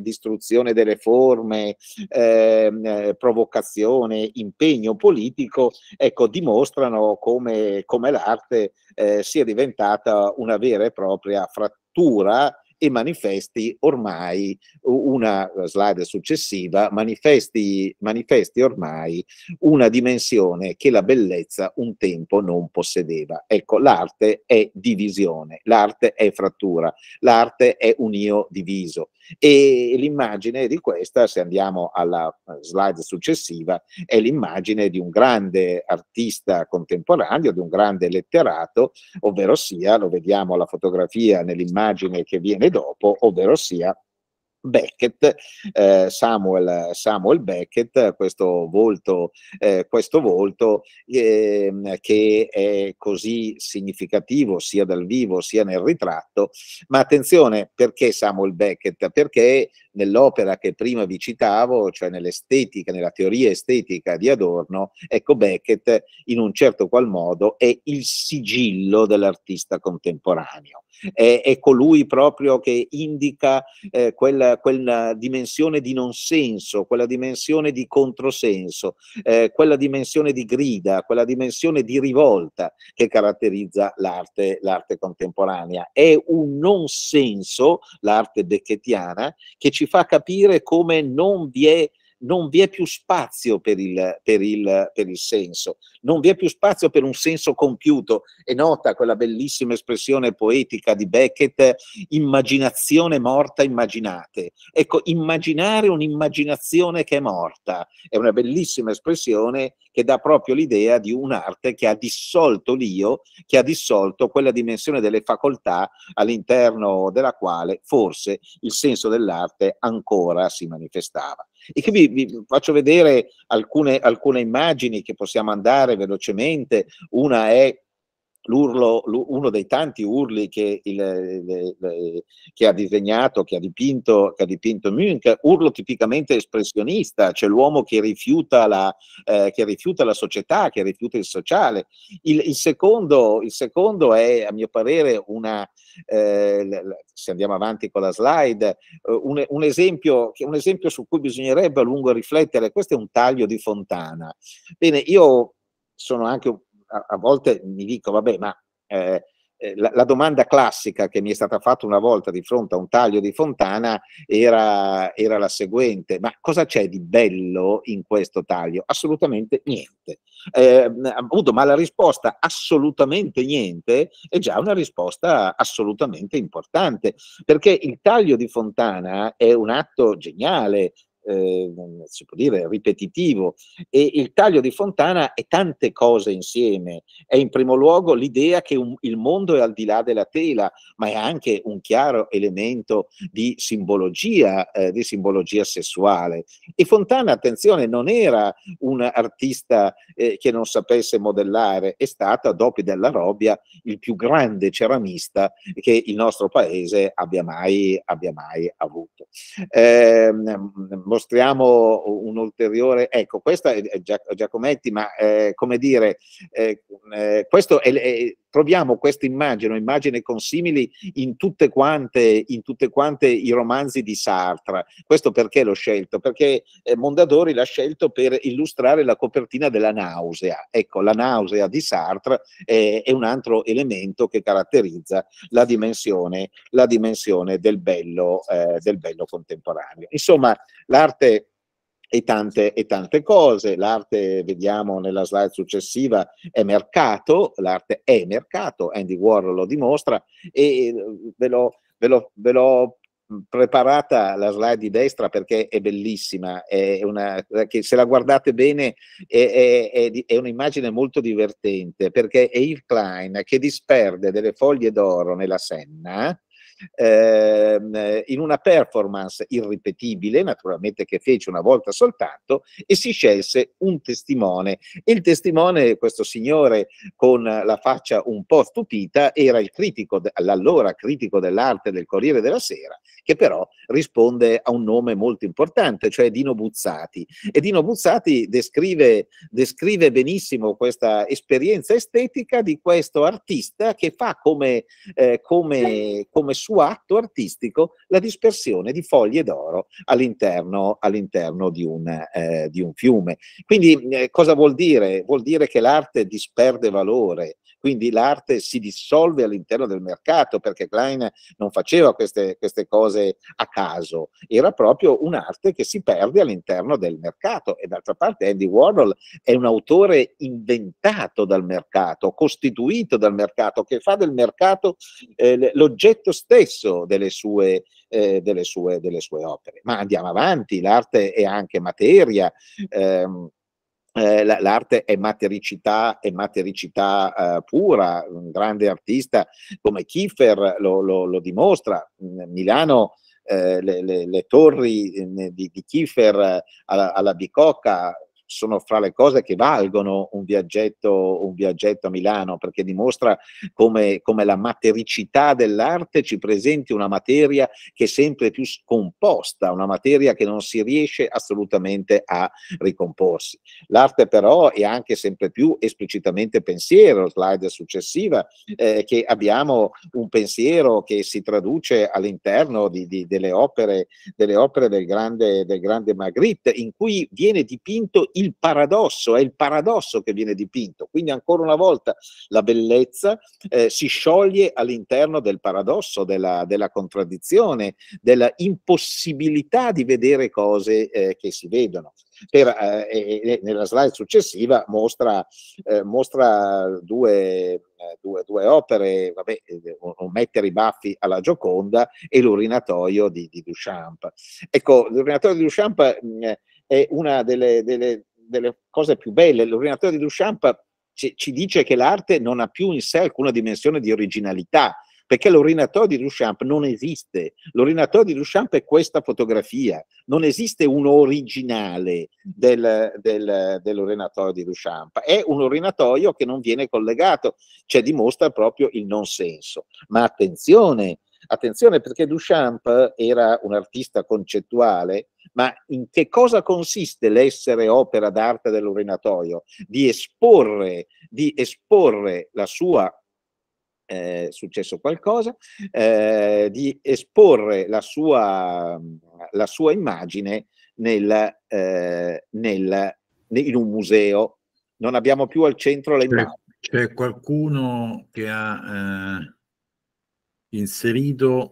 distruzione delle forme, ehm, eh, provocazione, impegno politico, ecco, dimostrano come, come l'arte eh, sia diventata una vera e propria frattura e manifesti ormai una eh, slide successiva, manifesti, manifesti ormai una dimensione che la bellezza un tempo non possedeva. Ecco, l'arte è divisione, l'arte è frattura, l'arte è un io diviso. E l'immagine di questa, se andiamo alla eh, slide successiva, è l'immagine di un grande artista contemporaneo, di un grande letterato, ovvero sia, lo vediamo alla fotografia nell'immagine che viene dopo, ovvero sia Beckett, eh, Samuel, Samuel, Beckett, questo volto, eh, questo volto eh, che è così significativo sia dal vivo sia nel ritratto. Ma attenzione, perché Samuel Beckett? Perché nell'opera che prima vi citavo, cioè nell'estetica, nella teoria estetica di Adorno, ecco Beckett in un certo qual modo è il sigillo dell'artista contemporaneo, è, è, colui proprio che indica eh, quella, quella, dimensione di non senso, quella dimensione di controsenso, eh, quella dimensione di grida, quella dimensione di rivolta che caratterizza l'arte, l'arte contemporanea. È un non senso, l'arte becchettiana, che ci ci fa capire come non vi è non vi è più spazio per il, per, il, per il, senso, non vi è più spazio per un senso compiuto. È nota quella bellissima espressione poetica di Beckett, immaginazione morta, immaginate. Ecco, immaginare un'immaginazione che è morta è una bellissima espressione che dà proprio l'idea di un'arte che ha dissolto l'io, che ha dissolto quella dimensione delle facoltà all'interno della quale forse il senso dell'arte ancora si manifestava e vi, vi faccio vedere alcune, alcune immagini che possiamo andare velocemente. Una è l'urlo, uno dei tanti urli che, il, le, le, che, ha disegnato, che ha dipinto, che ha dipinto Munch, urlo tipicamente espressionista, c'è cioè l'uomo che rifiuta, la, eh, che rifiuta, la, società, che rifiuta il sociale. Il, il, secondo, il secondo, è, a mio parere, una, eh, se andiamo avanti con la slide, eh, un, un, esempio, un esempio su cui bisognerebbe a lungo riflettere, questo è un taglio di Fontana. Bene, io sono anche un a, volte mi dico, vabbè, ma eh, eh, la, la, domanda classica che mi è stata fatta una volta di fronte a un taglio di Fontana era, era, la seguente, ma cosa c'è di bello in questo taglio? Assolutamente niente. Eh, appunto, ma la risposta assolutamente niente è già una risposta assolutamente importante, perché il taglio di Fontana è un atto geniale, eh, si può dire, ripetitivo e il taglio di Fontana è tante cose insieme, è in primo luogo l'idea che un, il mondo è al di là della tela, ma è anche un chiaro elemento di simbologia, eh, di simbologia sessuale. E Fontana, attenzione, non era un artista eh, che non sapesse modellare, è stato, dopo Della Robbia, il più grande ceramista che il nostro paese abbia mai, abbia mai avuto. Eh, mostriamo un ulteriore, ecco, questa è Giacometti, ma eh, come dire, eh, eh questo è, è, Troviamo questa immagine, immagine consimili in tutte, quante, in tutte quante i romanzi di Sartre. Questo perché l'ho scelto? Perché eh, Mondadori l'ha scelto per illustrare la copertina della nausea. Ecco, la nausea di Sartre è, è un altro elemento che caratterizza la dimensione, la dimensione del, bello, eh, del bello contemporaneo. Insomma, l'arte e tante, e tante cose. L'arte, vediamo nella slide successiva, è mercato, l'arte è mercato, Andy Warhol lo dimostra e eh, ve l'ho, ve l'ho, ve l'ho preparata la slide di destra perché è bellissima, è una, se la guardate bene è, è, è, un'immagine molto divertente perché è il Klein che disperde delle foglie d'oro nella Senna eh, in una performance irripetibile, naturalmente che fece una volta soltanto, e si scelse un testimone. Il testimone, questo signore con la faccia un po' stupita, era il critico, l'allora critico dell'arte del Corriere della Sera, che però risponde a un nome molto importante, cioè Dino Buzzati. E Dino Buzzati descrive, descrive benissimo questa esperienza estetica di questo artista che fa come, eh, come, come suo suo atto artistico la dispersione di foglie d'oro all'interno, all'interno di, un, eh, di, un, fiume. Quindi eh, cosa vuol dire? Vuol dire che l'arte disperde valore quindi l'arte si dissolve all'interno del mercato perché Klein non faceva queste, queste cose a caso, era proprio un'arte che si perde all'interno del mercato e d'altra parte Andy Warhol è un autore inventato dal mercato, costituito dal mercato, che fa del mercato eh, l'oggetto stesso delle sue, eh, delle, sue, delle sue, opere. Ma andiamo avanti, l'arte è anche materia. Ehm, eh, l'arte è matericità, è matericità eh, pura, un grande artista come Kiefer lo, lo, lo dimostra, mm, Milano eh, le, le, le, torri eh, di, di Kiefer eh, alla, alla Bicocca sono fra le cose che valgono un viaggetto, un viaggetto a Milano, perché dimostra come, come, la matericità dell'arte ci presenti una materia che è sempre più scomposta, una materia che non si riesce assolutamente a ricomporsi. L'arte però è anche sempre più esplicitamente pensiero, slide successiva, eh, che abbiamo un pensiero che si traduce all'interno di, di, delle, opere, delle opere del grande, del grande Magritte, in cui viene dipinto il il paradosso, è il paradosso che viene dipinto. Quindi ancora una volta la bellezza eh, si scioglie all'interno del paradosso, della, della, contraddizione, della impossibilità di vedere cose eh, che si vedono. Per, eh, nella slide successiva mostra, eh, mostra due, eh, due, due, opere, vabbè, eh, mettere i baffi alla Gioconda e l'urinatoio di, di Duchamp. Ecco, l'urinatoio di Duchamp mm, è una delle, delle delle cose più belle. L'ordinatore di Duchamp ci, ci dice che l'arte non ha più in sé alcuna dimensione di originalità, perché l'orinatorio di Duchamp non esiste. L'orinatorio di Duchamp è questa fotografia, non esiste un originale del, del, dell'orinatorio di Duchamp, è un orinatorio che non viene collegato, cioè dimostra proprio il non senso. Ma attenzione, Attenzione perché Duchamp era un artista concettuale, ma in che cosa consiste l'essere opera d'arte dell'urinatoio? Di esporre, di esporre la sua eh, successo qualcosa, eh, di esporre la sua, la sua immagine nel, eh, nel, in un museo. Non abbiamo più al centro le immagini. C'è qualcuno che ha eh, inserito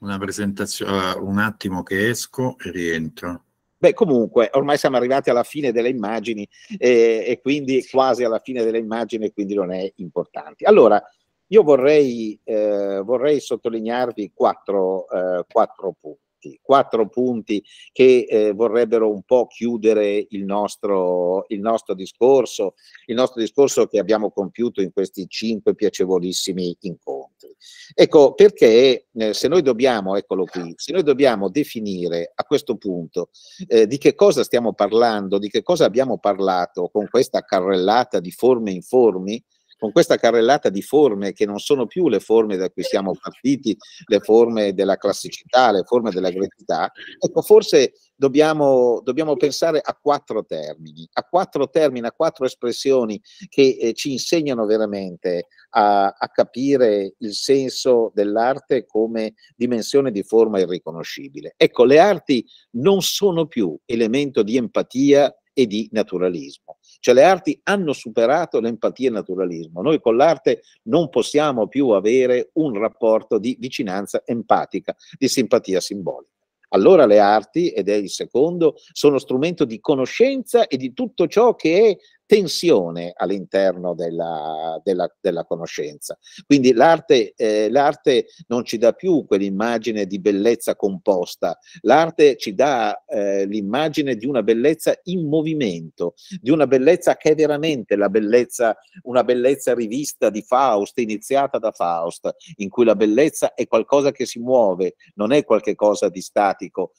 una presentazione. Eh, un attimo che esco e rientro. Beh, comunque, ormai siamo arrivati alla fine delle immagini eh, e quindi quasi alla fine delle immagini, quindi non è importante. Allora, io vorrei, eh, vorrei sottolinearvi quattro, eh, quattro punti punti, quattro punti che eh, vorrebbero un po' chiudere il nostro, il nostro discorso, il nostro discorso che abbiamo compiuto in questi cinque piacevolissimi incontri. Ecco perché eh, se noi dobbiamo, eccolo qui, se noi dobbiamo definire a questo punto eh, di che cosa stiamo parlando, di che cosa abbiamo parlato con questa carrellata di forme informi, con questa carrellata di forme che non sono più le forme da cui siamo partiti, le forme della classicità, le forme della grecità, ecco, forse dobbiamo, dobbiamo pensare a quattro termini, a quattro termini, a quattro espressioni che eh, ci insegnano veramente a, a capire il senso dell'arte come dimensione di forma irriconoscibile. Ecco, le arti non sono più elemento di empatia e di naturalismo cioè le arti hanno superato l'empatia e il naturalismo. Noi con l'arte non possiamo più avere un rapporto di vicinanza empatica, di simpatia simbolica. Allora le arti, ed è il secondo, sono strumento di conoscenza e di tutto ciò che è tensione all'interno della, della, della conoscenza. Quindi l'arte, eh, l'arte, non ci dà più quell'immagine di bellezza composta, l'arte ci dà eh, l'immagine di una bellezza in movimento, di una bellezza che è veramente la bellezza, una bellezza rivista di Faust, iniziata da Faust, in cui la bellezza è qualcosa che si muove, non è qualcosa di statico.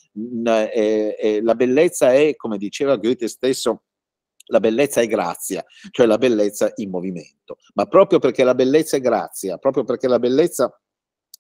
Eh, eh, la bellezza è, come diceva Goethe stesso, la bellezza è grazia, cioè la bellezza in movimento. Ma proprio perché la bellezza è grazia, proprio perché la bellezza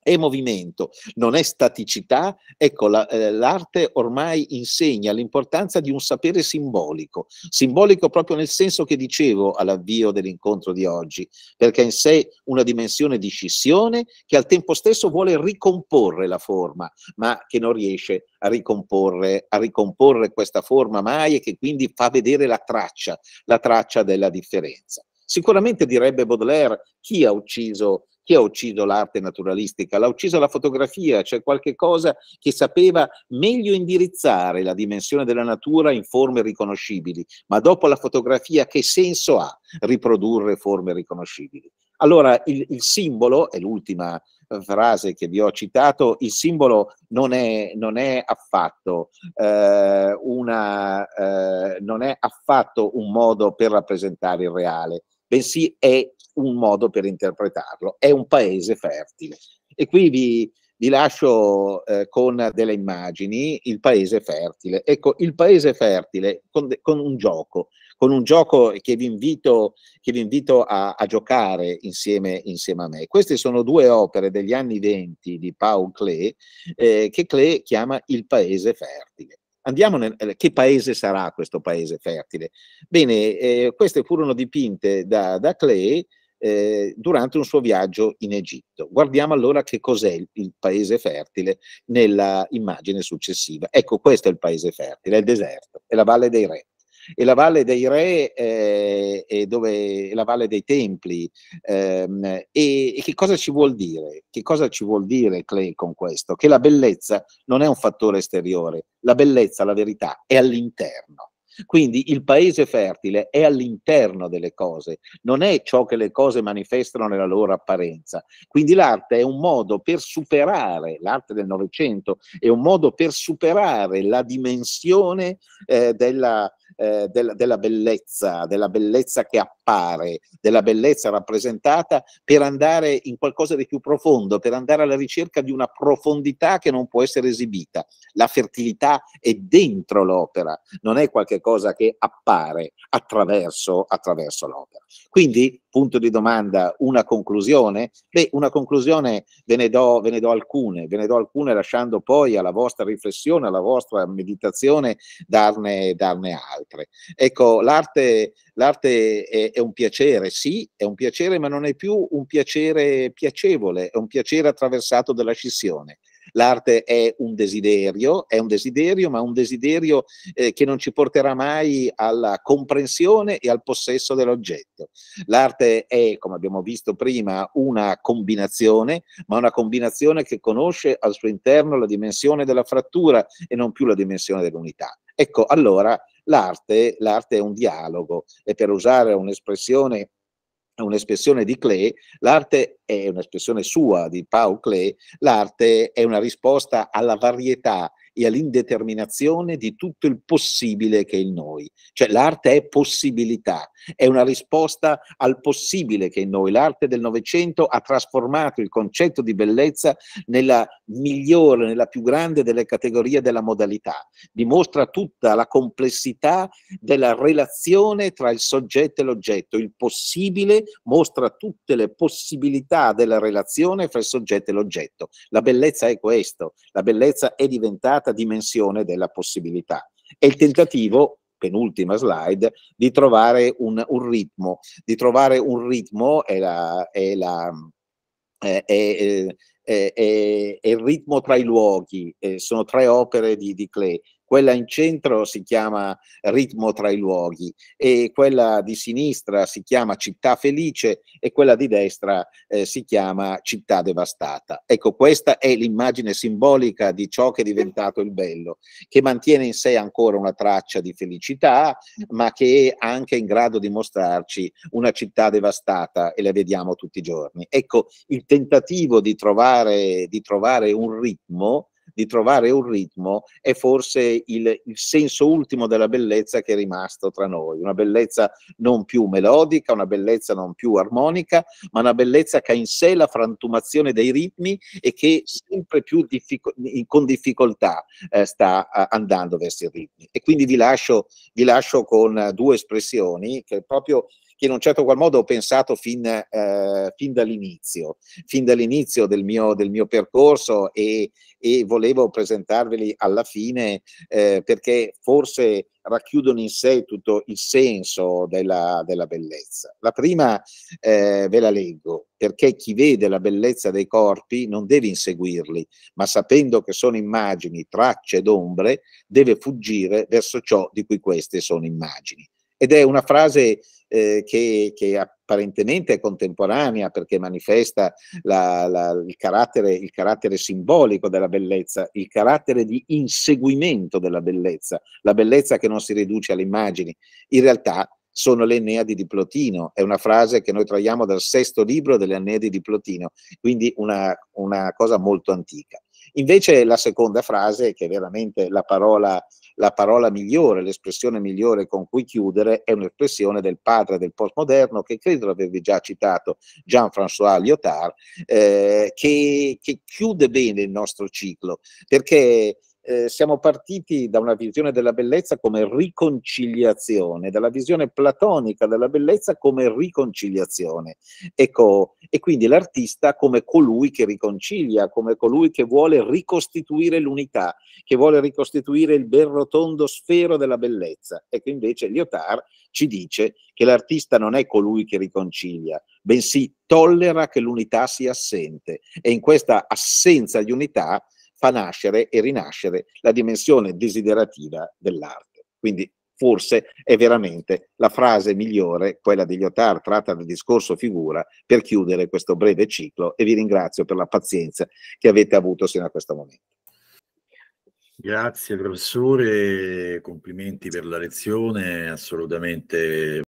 è movimento, non è staticità. Ecco, la, eh, l'arte ormai insegna l'importanza di un sapere simbolico, simbolico proprio nel senso che dicevo all'avvio dell'incontro di oggi, perché in sé una dimensione di scissione che al tempo stesso vuole ricomporre la forma, ma che non riesce a ricomporre, a ricomporre questa forma mai e che quindi fa vedere la traccia, la traccia della differenza. Sicuramente direbbe Baudelaire chi ha ucciso chi ha ucciso l'arte naturalistica? L'ha uccisa la fotografia, cioè qualche cosa che sapeva meglio indirizzare la dimensione della natura in forme riconoscibili. Ma dopo la fotografia che senso ha riprodurre forme riconoscibili? Allora il, il simbolo, è l'ultima eh, frase che vi ho citato, il simbolo non è, non è affatto, eh, una, eh, non è affatto un modo per rappresentare il reale bensì è un modo per interpretarlo, è un paese fertile. E qui vi, vi lascio eh, con delle immagini, il paese fertile. Ecco, il paese fertile con, con un gioco, con un gioco che vi invito, che vi invito a, a, giocare insieme, insieme, a me. Queste sono due opere degli anni venti di Paul Klee, eh, che Klee chiama Il paese fertile andiamo nel, eh, che paese sarà questo paese fertile? Bene, eh, queste furono dipinte da, da Clay eh, durante un suo viaggio in Egitto. Guardiamo allora che cos'è il, il paese fertile nella immagine successiva. Ecco, questo è il paese fertile, è il deserto, è la Valle dei Re e la Valle dei Re eh, e dove, la Valle dei Templi. Ehm, e, e, che cosa ci vuol dire? Che cosa ci vuol dire Clay con questo? Che la bellezza non è un fattore esteriore, la bellezza, la verità è all'interno. Quindi il paese fertile è all'interno delle cose, non è ciò che le cose manifestano nella loro apparenza. Quindi l'arte è un modo per superare, l'arte del Novecento è un modo per superare la dimensione eh, della, eh, del, della bellezza, della bellezza che appare, della bellezza rappresentata, per andare in qualcosa di più profondo, per andare alla ricerca di una profondità che non può essere esibita. La fertilità è dentro l'opera, non è qualcosa che appare attraverso, attraverso l'opera. Quindi punto di domanda, una conclusione? Beh, una conclusione ve ne do, ve ne do alcune, ve ne do alcune lasciando poi alla vostra riflessione, alla vostra meditazione darne, darne altre. Ecco, l'arte, l'arte è, è, un piacere, sì, è un piacere, ma non è più un piacere piacevole, è un piacere attraversato dalla scissione l'arte è un desiderio, è un desiderio, ma un desiderio eh, che non ci porterà mai alla comprensione e al possesso dell'oggetto. L'arte è, come abbiamo visto prima, una combinazione, ma una combinazione che conosce al suo interno la dimensione della frattura e non più la dimensione dell'unità. Ecco, allora l'arte, l'arte è un dialogo e per usare un'espressione è un'espressione di Clay, l'arte è un'espressione sua, di Paul Clay, l'arte è una risposta alla varietà e all'indeterminazione di tutto il possibile che è in noi. Cioè l'arte è possibilità, è una risposta al possibile che è il noi. L'arte del Novecento ha trasformato il concetto di bellezza nella migliore, nella più grande delle categorie della modalità. Dimostra tutta la complessità della relazione tra il soggetto e l'oggetto. Il possibile mostra tutte le possibilità della relazione fra il soggetto e l'oggetto. La bellezza è questo, la bellezza è diventata certa dimensione della possibilità. È il tentativo penultima slide, di trovare un, un, ritmo. Di trovare un ritmo è, la, è, la, è, è il ritmo tra i luoghi, eh, sono tre opere di, di Clay quella in centro si chiama Ritmo tra i luoghi e quella di sinistra si chiama Città felice e quella di destra eh, si chiama Città devastata. Ecco, questa è l'immagine simbolica di ciò che è diventato il bello, che mantiene in sé ancora una traccia di felicità, ma che è anche in grado di mostrarci una città devastata e la vediamo tutti i giorni. Ecco, il tentativo di trovare, di trovare un ritmo di trovare un ritmo è forse il, il, senso ultimo della bellezza che è rimasto tra noi, una bellezza non più melodica, una bellezza non più armonica, ma una bellezza che ha in sé la frantumazione dei ritmi e che sempre più diffico con difficoltà eh, sta eh, andando verso i ritmi. E quindi vi lascio, vi lascio con eh, due espressioni che proprio che in un certo qual modo ho pensato fin, eh, fin dall'inizio, fin dall'inizio del mio, del mio percorso e, e, volevo presentarveli alla fine eh, perché forse racchiudono in sé tutto il senso della, della bellezza. La prima eh, ve la leggo, perché chi vede la bellezza dei corpi non deve inseguirli, ma sapendo che sono immagini, tracce d'ombre, deve fuggire verso ciò di cui queste sono immagini. Ed è una frase eh, che, che, apparentemente è contemporanea perché manifesta la, la, il, carattere, il, carattere, simbolico della bellezza, il carattere di inseguimento della bellezza, la bellezza che non si riduce alle immagini. In realtà sono le Eneadi di Plotino, è una frase che noi traiamo dal sesto libro delle Eneadi di Plotino, quindi una, una cosa molto antica. Invece la seconda frase, che è veramente la parola la parola migliore, l'espressione migliore con cui chiudere è un'espressione del padre del postmoderno che credo di avervi già citato, Jean-François Lyotard, eh, che, che, chiude bene il nostro ciclo, perché eh, siamo partiti da una visione della bellezza come riconciliazione, dalla visione platonica della bellezza come riconciliazione. Ecco, e quindi l'artista come colui che riconcilia, come colui che vuole ricostituire l'unità, che vuole ricostituire il bel rotondo sfero della bellezza. Ecco, invece Lyotard ci dice che l'artista non è colui che riconcilia, bensì tollera che l'unità sia assente e in questa assenza di unità fa nascere e rinascere la dimensione desiderativa dell'arte. Quindi forse è veramente la frase migliore, quella di Lyotard tratta dal discorso figura, per chiudere questo breve ciclo e vi ringrazio per la pazienza che avete avuto sino a questo momento. Grazie professore, complimenti per la lezione, assolutamente